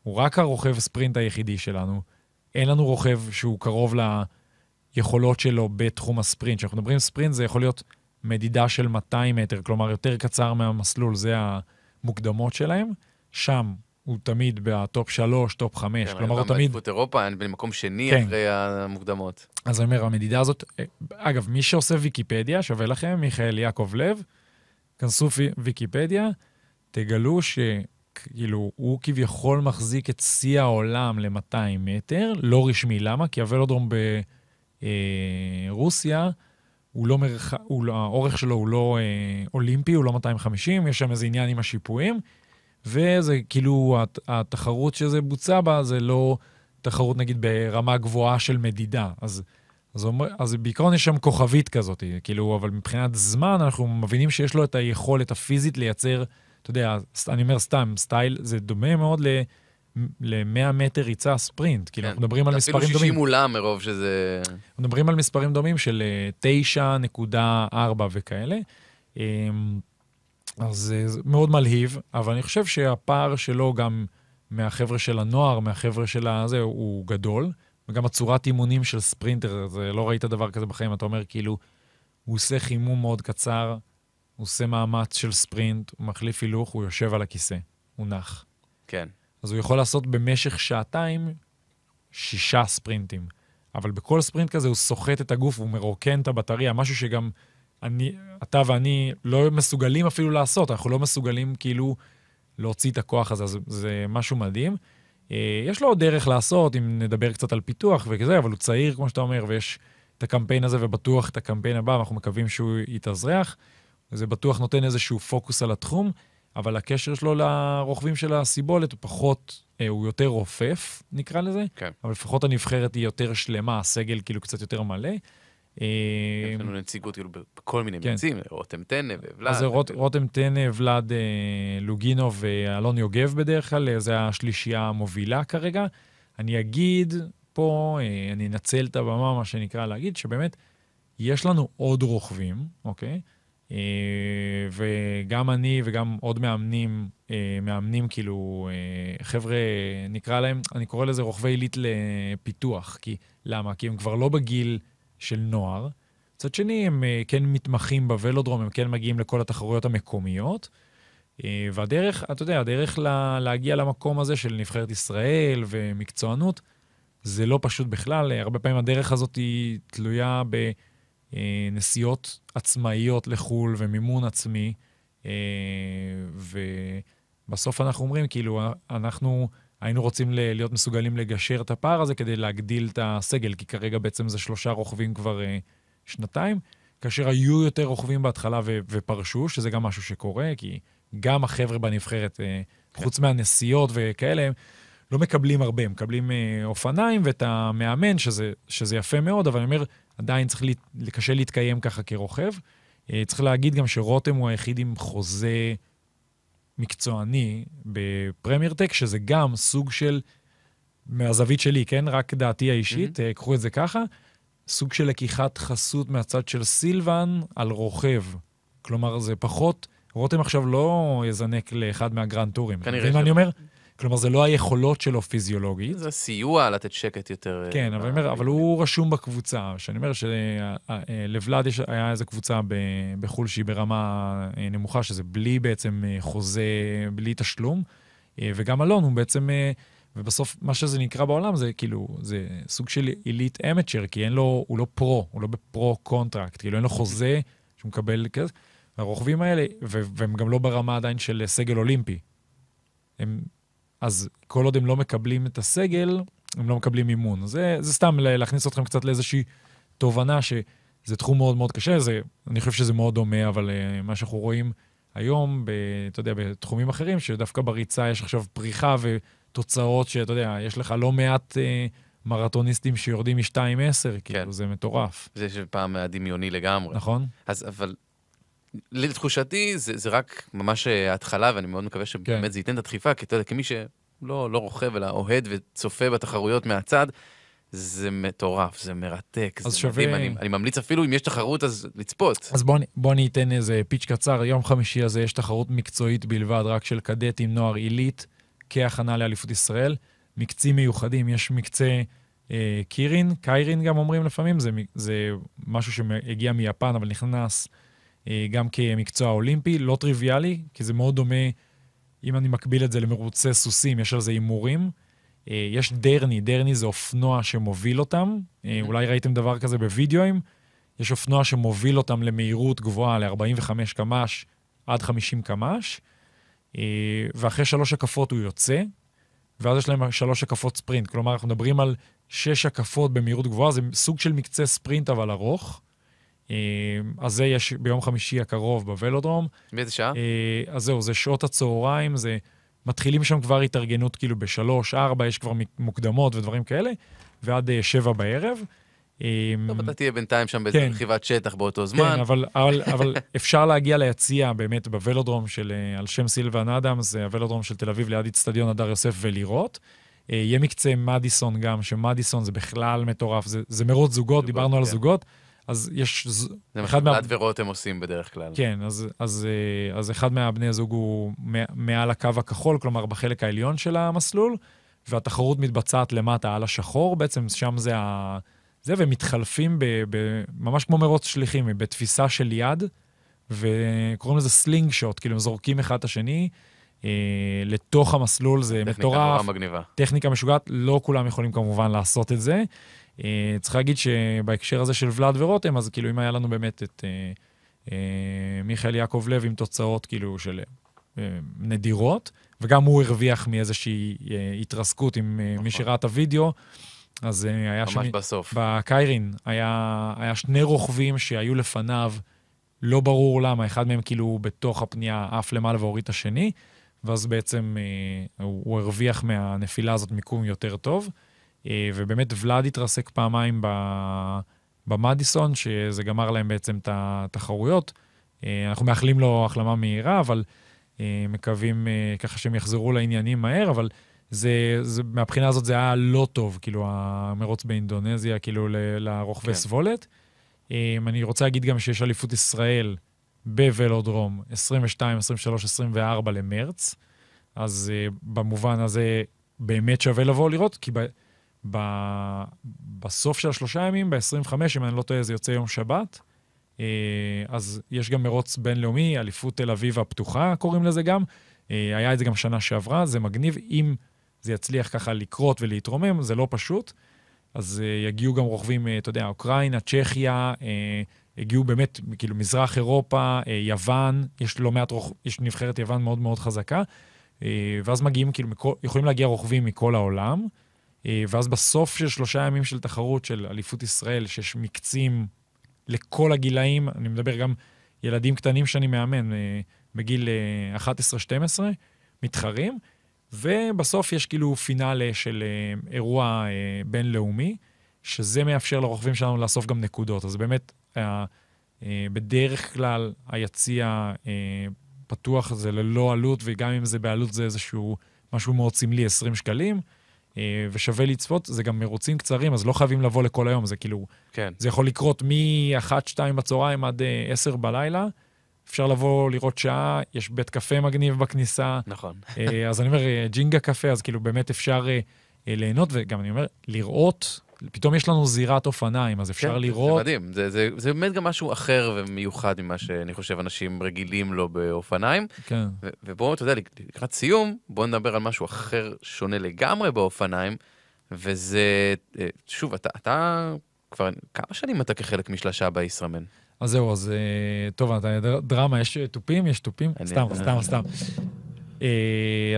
הוא רק הרוכב ספרינט היחידי שלנו. אין לנו רוכב שהוא קרוב ליכולות שלו בתחום הספרינט. כשאנחנו מדברים ספרינט זה יכול להיות מדידה של 200 מטר, כלומר יותר קצר מהמסלול, זה המוקדמות שלהם. שם הוא תמיד בטופ 3, טופ 5, כן, כלומר הוא תמיד... באליפות אירופה, אין במקום שני כן. אחרי המוקדמות. אז אני אומר, המדידה הזאת, אה, אגב, מי שעושה ויקיפדיה, שווה לכם, מיכאל יעקב לב, כנסו ויקיפדיה, תגלו שכאילו, הוא כביכול מחזיק את שיא העולם ל-200 מטר, לא רשמי, למה? כי הוולודרום ברוסיה, אה, הוא לא מרחב, לא... האורך שלו הוא לא אה, אולימפי, הוא לא 250, יש שם איזה עניין עם השיפועים. וזה כאילו, הת, התחרות שזה בוצע בה זה לא תחרות נגיד ברמה גבוהה של מדידה. אז, אז, אומר, אז בעיקרון יש שם כוכבית כזאת, כאילו, אבל מבחינת זמן אנחנו מבינים שיש לו את היכולת הפיזית לייצר, אתה יודע, אני אומר סתם, סטייל, זה דומה מאוד ל... ל-100 מטר ריצה ספרינט. כאילו, כן. אנחנו מדברים על מספרים דומים. אפילו 60 אולם מרוב שזה... אנחנו מדברים על מספרים דומים של 9.4 אה, וכאלה. אמ, אז אה, זה, מאוד מלהיב, אבל אני חושב שהפער שלו גם מהחבר'ה של הנוער, מהחבר'ה של הזה, הוא גדול. וגם הצורת אימונים של ספרינטר, זה, לא ראית דבר כזה בחיים, אתה אומר כאילו, הוא עושה חימום מאוד קצר, הוא עושה מאמץ של ספרינט, הוא מחליף הילוך, הוא יושב על הכיסא, הוא נח. כן. אז הוא יכול לעשות במשך שעתיים שישה ספרינטים. אבל בכל ספרינט כזה הוא סוחט את הגוף, הוא מרוקן את הבטריה, משהו שגם אני, אתה ואני לא מסוגלים אפילו לעשות, אנחנו לא מסוגלים כאילו להוציא את הכוח הזה, זה, זה משהו מדהים. אה, יש לו עוד דרך לעשות, אם נדבר קצת על פיתוח וכזה, אבל הוא צעיר, כמו שאתה אומר, ויש את הקמפיין הזה, ובטוח את הקמפיין הבא, ואנחנו מקווים שהוא יתאזרח. זה בטוח נותן איזשהו פוקוס על התחום, אבל הקשר שלו לרוכבים של הסיבולת הוא פחות, אה, הוא יותר רופף, נקרא לזה, כן. אבל לפחות הנבחרת היא יותר שלמה, הסגל כאילו קצת יותר מלא. יש אמ, לנו נציגות כאילו בכל מיני כן. מרצים, רותם טנא וולאד. אז רותם טנא, ולאד אה, לוגינו ואלון יוגב בדרך כלל, אה, זו השלישייה המובילה כרגע. אני אגיד פה, אה, אני אנצל את הבמה, מה שנקרא, להגיד שבאמת, יש לנו עוד רוכבים, אוקיי? וגם אני וגם עוד מאמנים, מאמנים כאילו, חבר'ה, נקרא להם, אני קורא לזה רוכבי עילית לפיתוח, כי למה? כי הם כבר לא בגיל של נוער. מצד שני, הם אה, כן מתמחים בוולודרום, הם כן מגיעים לכל התחרויות המקומיות. אה, והדרך, אתה יודע, הדרך לה, להגיע למקום הזה של נבחרת ישראל ומקצוענות, זה לא פשוט בכלל. אה, הרבה פעמים הדרך הזאת היא תלויה בנסיעות עצמאיות לחו"ל ומימון עצמי. ובסוף אנחנו אומרים, כאילו, אנחנו... היינו רוצים להיות מסוגלים לגשר את הפער הזה כדי להגדיל את הסגל, כי כרגע בעצם זה שלושה רוכבים כבר אה, שנתיים, כאשר היו יותר רוכבים בהתחלה ו- ופרשו, שזה גם משהו שקורה, כי גם החבר'ה בנבחרת, אה, כן. חוץ מהנסיעות וכאלה, הם לא מקבלים הרבה, הם מקבלים אה, אופניים ואת המאמן, שזה, שזה יפה מאוד, אבל אני אומר, עדיין צריך, לה, קשה להתקיים ככה כרוכב. צריך להגיד גם שרותם הוא היחיד עם חוזה... מקצועני בפרמייר טק, שזה גם סוג של, מהזווית שלי, כן? רק דעתי האישית, mm-hmm. קחו את זה ככה, סוג של לקיחת חסות מהצד של סילבן על רוכב. כלומר, זה פחות... רותם עכשיו לא יזנק לאחד מהגרנד טורים. כנראה שלא. אני אומר, כלומר, זה לא היכולות שלו פיזיולוגית. זה סיוע לתת שקט יותר. אה, כן, אבל, אומר, אבל הוא רשום בקבוצה, שאני אומר שלוולד אה, אה, שלבלאד היה איזו קבוצה בחו"ל שהיא ברמה נמוכה, שזה בלי בעצם חוזה, בלי תשלום, וגם אלון הוא בעצם... ובסוף מה שזה נקרא בעולם זה כאילו, זה סוג של אליט אמצ'ר, כי אין לו, הוא לא פרו, הוא לא בפרו קונטרקט, כאילו אין לו חוזה שהוא מקבל כזה. הרוכבים האלה, והם גם לא ברמה עדיין של סגל אולימפי. הם אז כל עוד הם לא מקבלים את הסגל, הם לא מקבלים מימון. זה, זה סתם להכניס אתכם קצת לאיזושהי תובנה שזה תחום מאוד מאוד קשה, זה, אני חושב שזה מאוד דומה, אבל uh, מה שאנחנו רואים היום, ב, אתה יודע, בתחומים אחרים, שדווקא בריצה יש עכשיו פריחה ותוצאות שאתה יודע, יש לך לא מעט... Uh, מרתוניסטים שיורדים מ-2.10, כאילו, כן. כאילו, זה מטורף. זה שפעם היה דמיוני לגמרי. נכון. אז אבל לתחושתי זה, זה רק ממש ההתחלה, אה, ואני מאוד מקווה שבאמת כן. זה ייתן את הדחיפה, כי אתה יודע, כמי שלא לא רוכב, אלא אוהד וצופה בתחרויות מהצד, זה מטורף, זה מרתק, זה שווה... מדהים. אני, אני ממליץ אפילו, אם יש תחרות, אז לצפות. אז בוא, בוא אני אתן איזה פיץ' קצר. יום חמישי הזה יש תחרות מקצועית בלבד, רק של קדטים, נוער עילית, כהכנה לאליפות ישראל. מקצים מיוחדים, יש מקצה אה, קירין, קיירין גם אומרים לפעמים, זה, זה משהו שהגיע מיפן, אבל נכנס אה, גם כמקצוע אולימפי, לא טריוויאלי, כי זה מאוד דומה, אם אני מקביל את זה למרוצי סוסים, יש על זה הימורים. אה, יש דרני, דרני זה אופנוע שמוביל אותם, אה, אוקיי. אולי ראיתם דבר כזה בווידאוים, יש אופנוע שמוביל אותם למהירות גבוהה, ל-45 קמ"ש עד 50 קמ"ש, ואחרי שלוש הקפות הוא יוצא, ואז יש להם שלוש הקפות ספרינט. כלומר, אנחנו מדברים על שש הקפות במהירות גבוהה, זה סוג של מקצה ספרינט אבל ארוך. אה, אז זה יש ביום חמישי הקרוב בוולודרום. באיזה שעה? אה, אז זהו, זה שעות הצהריים, זה... מתחילים שם כבר התארגנות כאילו בשלוש, ארבע, יש כבר מוקדמות ודברים כאלה, ועד אה, שבע בערב. טוב, אתה תהיה בינתיים שם באיזה כן. רכיבת שטח באותו כן, זמן. כן, אבל, אפשר להגיע ליציע באמת בוולודרום של, על שם סילבן אדם, זה הוולודרום של תל אביב ליד אצטדיון הדר יוסף ולראות. יהיה מקצה מדיסון גם, שמדיסון זה בכלל מטורף, זה, זה מרוץ זוגות, דיברנו על כן. זוגות. אז יש... זה מה שגלעד מה... ורותם עושים בדרך כלל. כן, אז, אז, אה, אז אחד מהבני הזוג הוא מעל הקו הכחול, כלומר בחלק העליון של המסלול, והתחרות מתבצעת למטה על השחור, בעצם שם זה ה... זה, ומתחלפים ב, ב, ממש כמו מרוץ שליחים, בתפיסה של יד, וקוראים לזה סלינג שוט, כאילו הם זורקים אחד את השני אה, לתוך המסלול, זה טכניקה מטורף. טכניקה נורא מגניבה. טכניקה משוגעת, לא כולם יכולים כמובן לעשות את זה. אה, צריך להגיד שבהקשר הזה של ולאד ורותם, אז כאילו אם היה לנו באמת את אה, אה, מיכאל יעקב לב עם תוצאות כאילו של נדירות, וגם הוא הרוויח מאיזושהי התרסקות עם נכון. מי שראה את הווידאו, אז היה שם... ממש בסוף. בקיירין היה, היה שני רוכבים שהיו לפניו, לא ברור למה, אחד מהם כאילו בתוך הפנייה עף למעלה והוריד את השני, ואז בעצם אה, הוא הרוויח מהנפילה הזאת מיקום יותר טוב. אה, ובאמת ולאד התרסק פעמיים במדיסון, שזה גמר להם בעצם את התחרויות. אה, אנחנו מאחלים לו החלמה מהירה, אבל אה, מקווים ככה שהם יחזרו לעניינים מהר, אבל זה, זה, מהבחינה הזאת זה היה לא טוב, כאילו, המרוץ באינדונזיה, כאילו, לרוכבי כן. סבולת. אני רוצה להגיד גם שיש אליפות ישראל בוולודרום, 22, 23, 24 למרץ, אז במובן הזה באמת שווה לבוא לראות, כי ב... בסוף של השלושה ימים, ב-25, אם אני לא טועה, זה יוצא יום שבת. אה, אז יש גם מרוץ בינלאומי, אליפות תל אביב הפתוחה קוראים לזה גם. אה, היה את זה גם שנה שעברה, זה מגניב. אם זה יצליח ככה לקרות ולהתרומם, זה לא פשוט. אז אה, יגיעו גם רוכבים, אתה יודע, אוקראינה, צ'כיה, הגיעו באמת, כאילו, מזרח אירופה, יוון, יש לא מעט רוכבים, יש נבחרת יוון מאוד מאוד חזקה. ואז מגיעים, כאילו, מכל, יכולים להגיע רוכבים מכל העולם. אה, ואז בסוף של שלושה ימים של תחרות של אליפות ישראל, שיש מקצים לכל הגילאים, אני מדבר גם ילדים קטנים שאני מאמן, אה, בגיל 11-12, אה, מתחרים, ובסוף יש כאילו פינאלה של אירוע בינלאומי, שזה מאפשר לרוכבים שלנו לאסוף גם נקודות. אז באמת, בדרך כלל היציע פתוח, זה ללא עלות, וגם אם זה בעלות זה איזשהו משהו מאוד סמלי, 20 שקלים. אה, ושווה לצפות, זה גם מרוצים קצרים, אז לא חייבים לבוא לכל היום, זה כאילו... כן. זה יכול לקרות מ-1, 2 בצהריים עד 10 אה, בלילה. אפשר לבוא לראות שעה, יש בית קפה מגניב בכניסה. נכון. אה, אז אני אומר, ג'ינגה קפה, אז כאילו באמת אפשר ליהנות, וגם אני אומר, לראות פתאום יש לנו זירת אופניים, אז אפשר כן, לראות... זה מדהים, זה, זה, זה באמת גם משהו אחר ומיוחד ממה שאני חושב אנשים רגילים לו באופניים. כן. ו- ובואו, אתה יודע, לקראת סיום, בואו נדבר על משהו אחר, שונה לגמרי באופניים, וזה, אה, שוב, אתה, אתה כבר, כמה שנים אתה כחלק משלשה בישראמן? אז זהו, אז אה, טוב, אתה יודע, דרמה, יש תופים? יש תופים? אני... סתם, סתם, אה. סתם.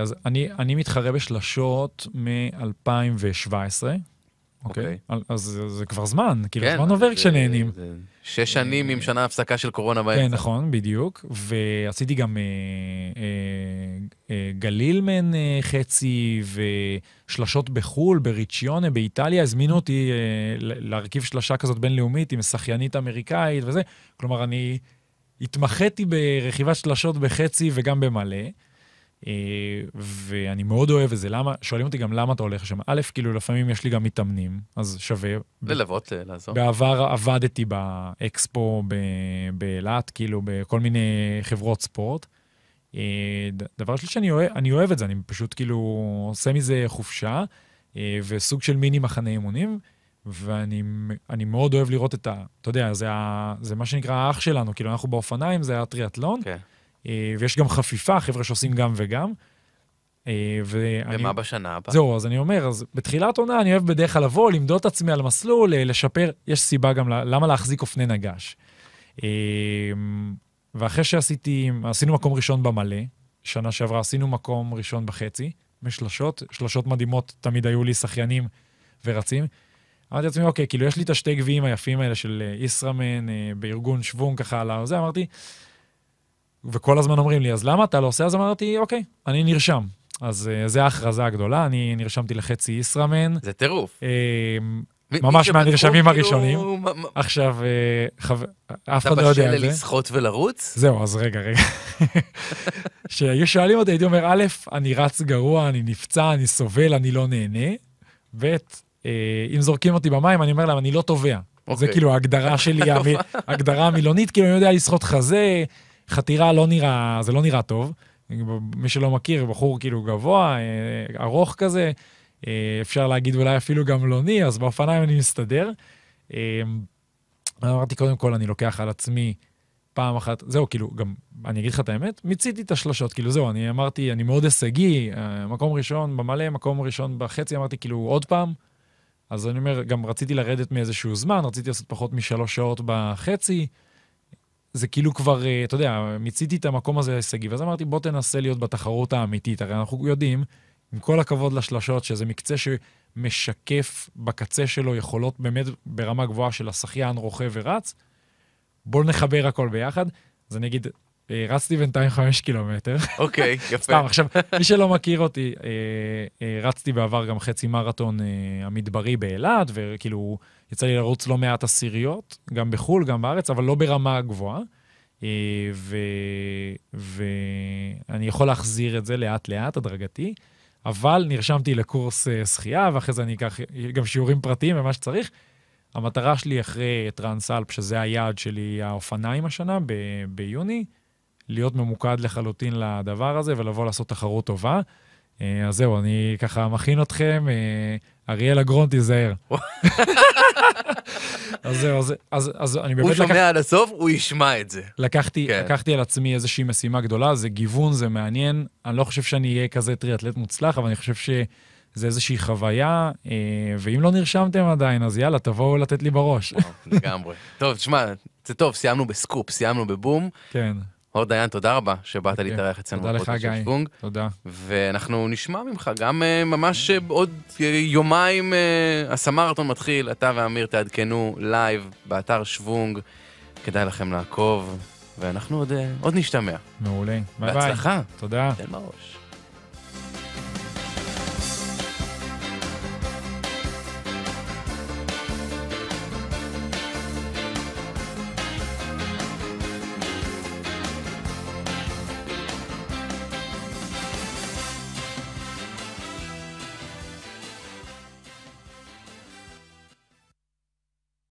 אז אני, אני מתחרה בשלשות מ-2017. אוקיי. אוקיי. אז זה כבר זמן, כאילו כן, זמן עובר כשנהנים. זה שש שנים עם שנה הפסקה של קורונה באמצע. כן, נכון, בדיוק. ועשיתי גם אה, אה, אה, גליל מן אה, חצי ושלשות בחו"ל, בריצ'יונה, באיטליה. הזמינו אותי אה, להרכיב שלשה כזאת בינלאומית עם שחיינית אמריקאית וזה. כלומר, אני התמחיתי ברכיבת שלשות בחצי וגם במלא. אה, ואני מאוד אוהב את זה. למה, שואלים אותי גם למה אתה הולך שם. א', כאילו, לפעמים יש לי גם מתאמנים, אז שווה. ללוות, אה, לעזור. בעבר עבדתי באקספו באילת, כאילו, בכל מיני חברות ספורט. אה, דבר שלי שאני אוהב, אני אוהב את זה, אני פשוט כאילו עושה מזה חופשה, וסוג של מיני מחנה אימונים. ואני מאוד אוהב לראות את ה... אתה יודע, זה, ה, זה מה שנקרא האח שלנו, כאילו אנחנו באופניים, זה הטריאטלון, okay. כן. אה, ויש גם חפיפה, חבר'ה שעושים גם וגם. אה, ואני, ומה בשנה הבאה? זהו, אז אני אומר, אז בתחילת עונה אני אוהב בדרך כלל לבוא, למדוד את עצמי על מסלול, אה, לשפר, יש סיבה גם למה להחזיק אופני נגש. ואחרי שעשיתי, עשינו מקום ראשון במלא, שנה שעברה עשינו מקום ראשון בחצי, משלשות, שלשות מדהימות, תמיד היו לי שחיינים ורצים. אמרתי לעצמי, אוקיי, כאילו יש לי את השתי גביעים היפים האלה של ישראמן, בארגון שוונג, ככה על זה, אמרתי, וכל הזמן אומרים לי, אז למה אתה לא עושה? אז אמרתי, אוקיי, אני נרשם. אז uh, אה, זו ההכרזה הגדולה, אני נרשמתי לחצי ישראמן. זה טירוף. Uh, ממש מהנרשמים כאילו... הראשונים. מה... עכשיו, uh, חו... אף אחד לא יודע את זה. אתה בשל לסחוט ולרוץ? זהו, אז רגע, רגע. כשהיו שואלים אותי, הייתי אומר, א', אני רץ גרוע, אני נפצע, אני סובל, אני לא נהנה, ב', uh, אם זורקים אותי במים, אני אומר להם, אני לא תובע. Okay. זה אוקיי. כאילו ההגדרה שלי, לא. ההגדרה המילונית, כאילו, אני יודע לסחוט חזה, חתירה לא נראה, זה לא נראה טוב. מי שלא מכיר, בחור כאילו גבוה, אה, ארוך כזה, אה, אפשר להגיד אולי אפילו גם לא ני, אז באופניים אני מסתדר. אה, אמרתי, קודם כל, אני לוקח על עצמי פעם אחת, זהו, כאילו, גם, אני אגיד לך את האמת, מיציתי את השלשות, כאילו, זהו, אני אמרתי, אני מאוד הישגי, מקום ראשון במלא, מקום ראשון בחצי, אמרתי, כאילו, עוד פעם. אז אני אומר, גם רציתי לרדת מאיזשהו זמן, רציתי לעשות פחות משלוש שעות בחצי. זה כאילו כבר, אה, אתה יודע, מיציתי את המקום הזה להישגי, ואז אמרתי, בוא תנסה להיות בתחרות האמיתית. הרי אנחנו יודעים, עם כל הכבוד לשלשות, שזה מקצה שמשקף בקצה שלו יכולות באמת ברמה גבוהה של השחיין, רוכב ורץ, בואו נחבר הכל ביחד. אז אני אגיד, אה, רצתי בינתיים חמש קילומטר. אוקיי, יפה. סתם, עכשיו, מי שלא מכיר אותי, אה, אה, רצתי בעבר גם חצי מרתון המדברי באילת, וכאילו, יצא לי לרוץ לא מעט עשיריות, גם בחו"ל, גם בארץ, אבל לא ברמה גבוהה. ואני יכול להחזיר את זה לאט-לאט, הדרגתי. אבל נרשמתי לקורס שחייה, ואחרי זה אני אקח גם שיעורים פרטיים ומה שצריך. המטרה שלי אחרי טרנס אלפ, שזה היעד שלי, האופניים השנה, ב- ביוני, להיות ממוקד לחלוטין לדבר הזה ולבוא לעשות תחרות טובה. אה, אז זהו, אני ככה מכין אתכם, אה, אריאל אגרון תיזהר. אז זהו, אז, אז, אז אני באמת... הוא שומע לקח... עד הסוף, הוא ישמע את זה. לקחתי, כן. לקחתי על עצמי איזושהי משימה גדולה, זה גיוון, זה מעניין. אני לא חושב שאני אהיה כזה טריאטלט מוצלח, אבל אני חושב שזה איזושהי חוויה, אה, ואם לא נרשמתם עדיין, אז יאללה, תבואו לתת לי בראש. לגמרי. טוב, תשמע, זה טוב, סיימנו בסקופ, סיימנו בבום. כן. אור דיין, תודה רבה שבאת okay. להתארח אצלנו תודה לך, גיא. שפונג. תודה ואנחנו נשמע ממך גם uh, ממש uh, עוד uh, יומיים, uh, הסמרטון מתחיל, אתה ואמיר תעדכנו לייב באתר שוונג. כדאי לכם לעקוב, ואנחנו עוד, uh, עוד נשתמע. מעולה. ביי ביי. בהצלחה. תודה. תן בראש.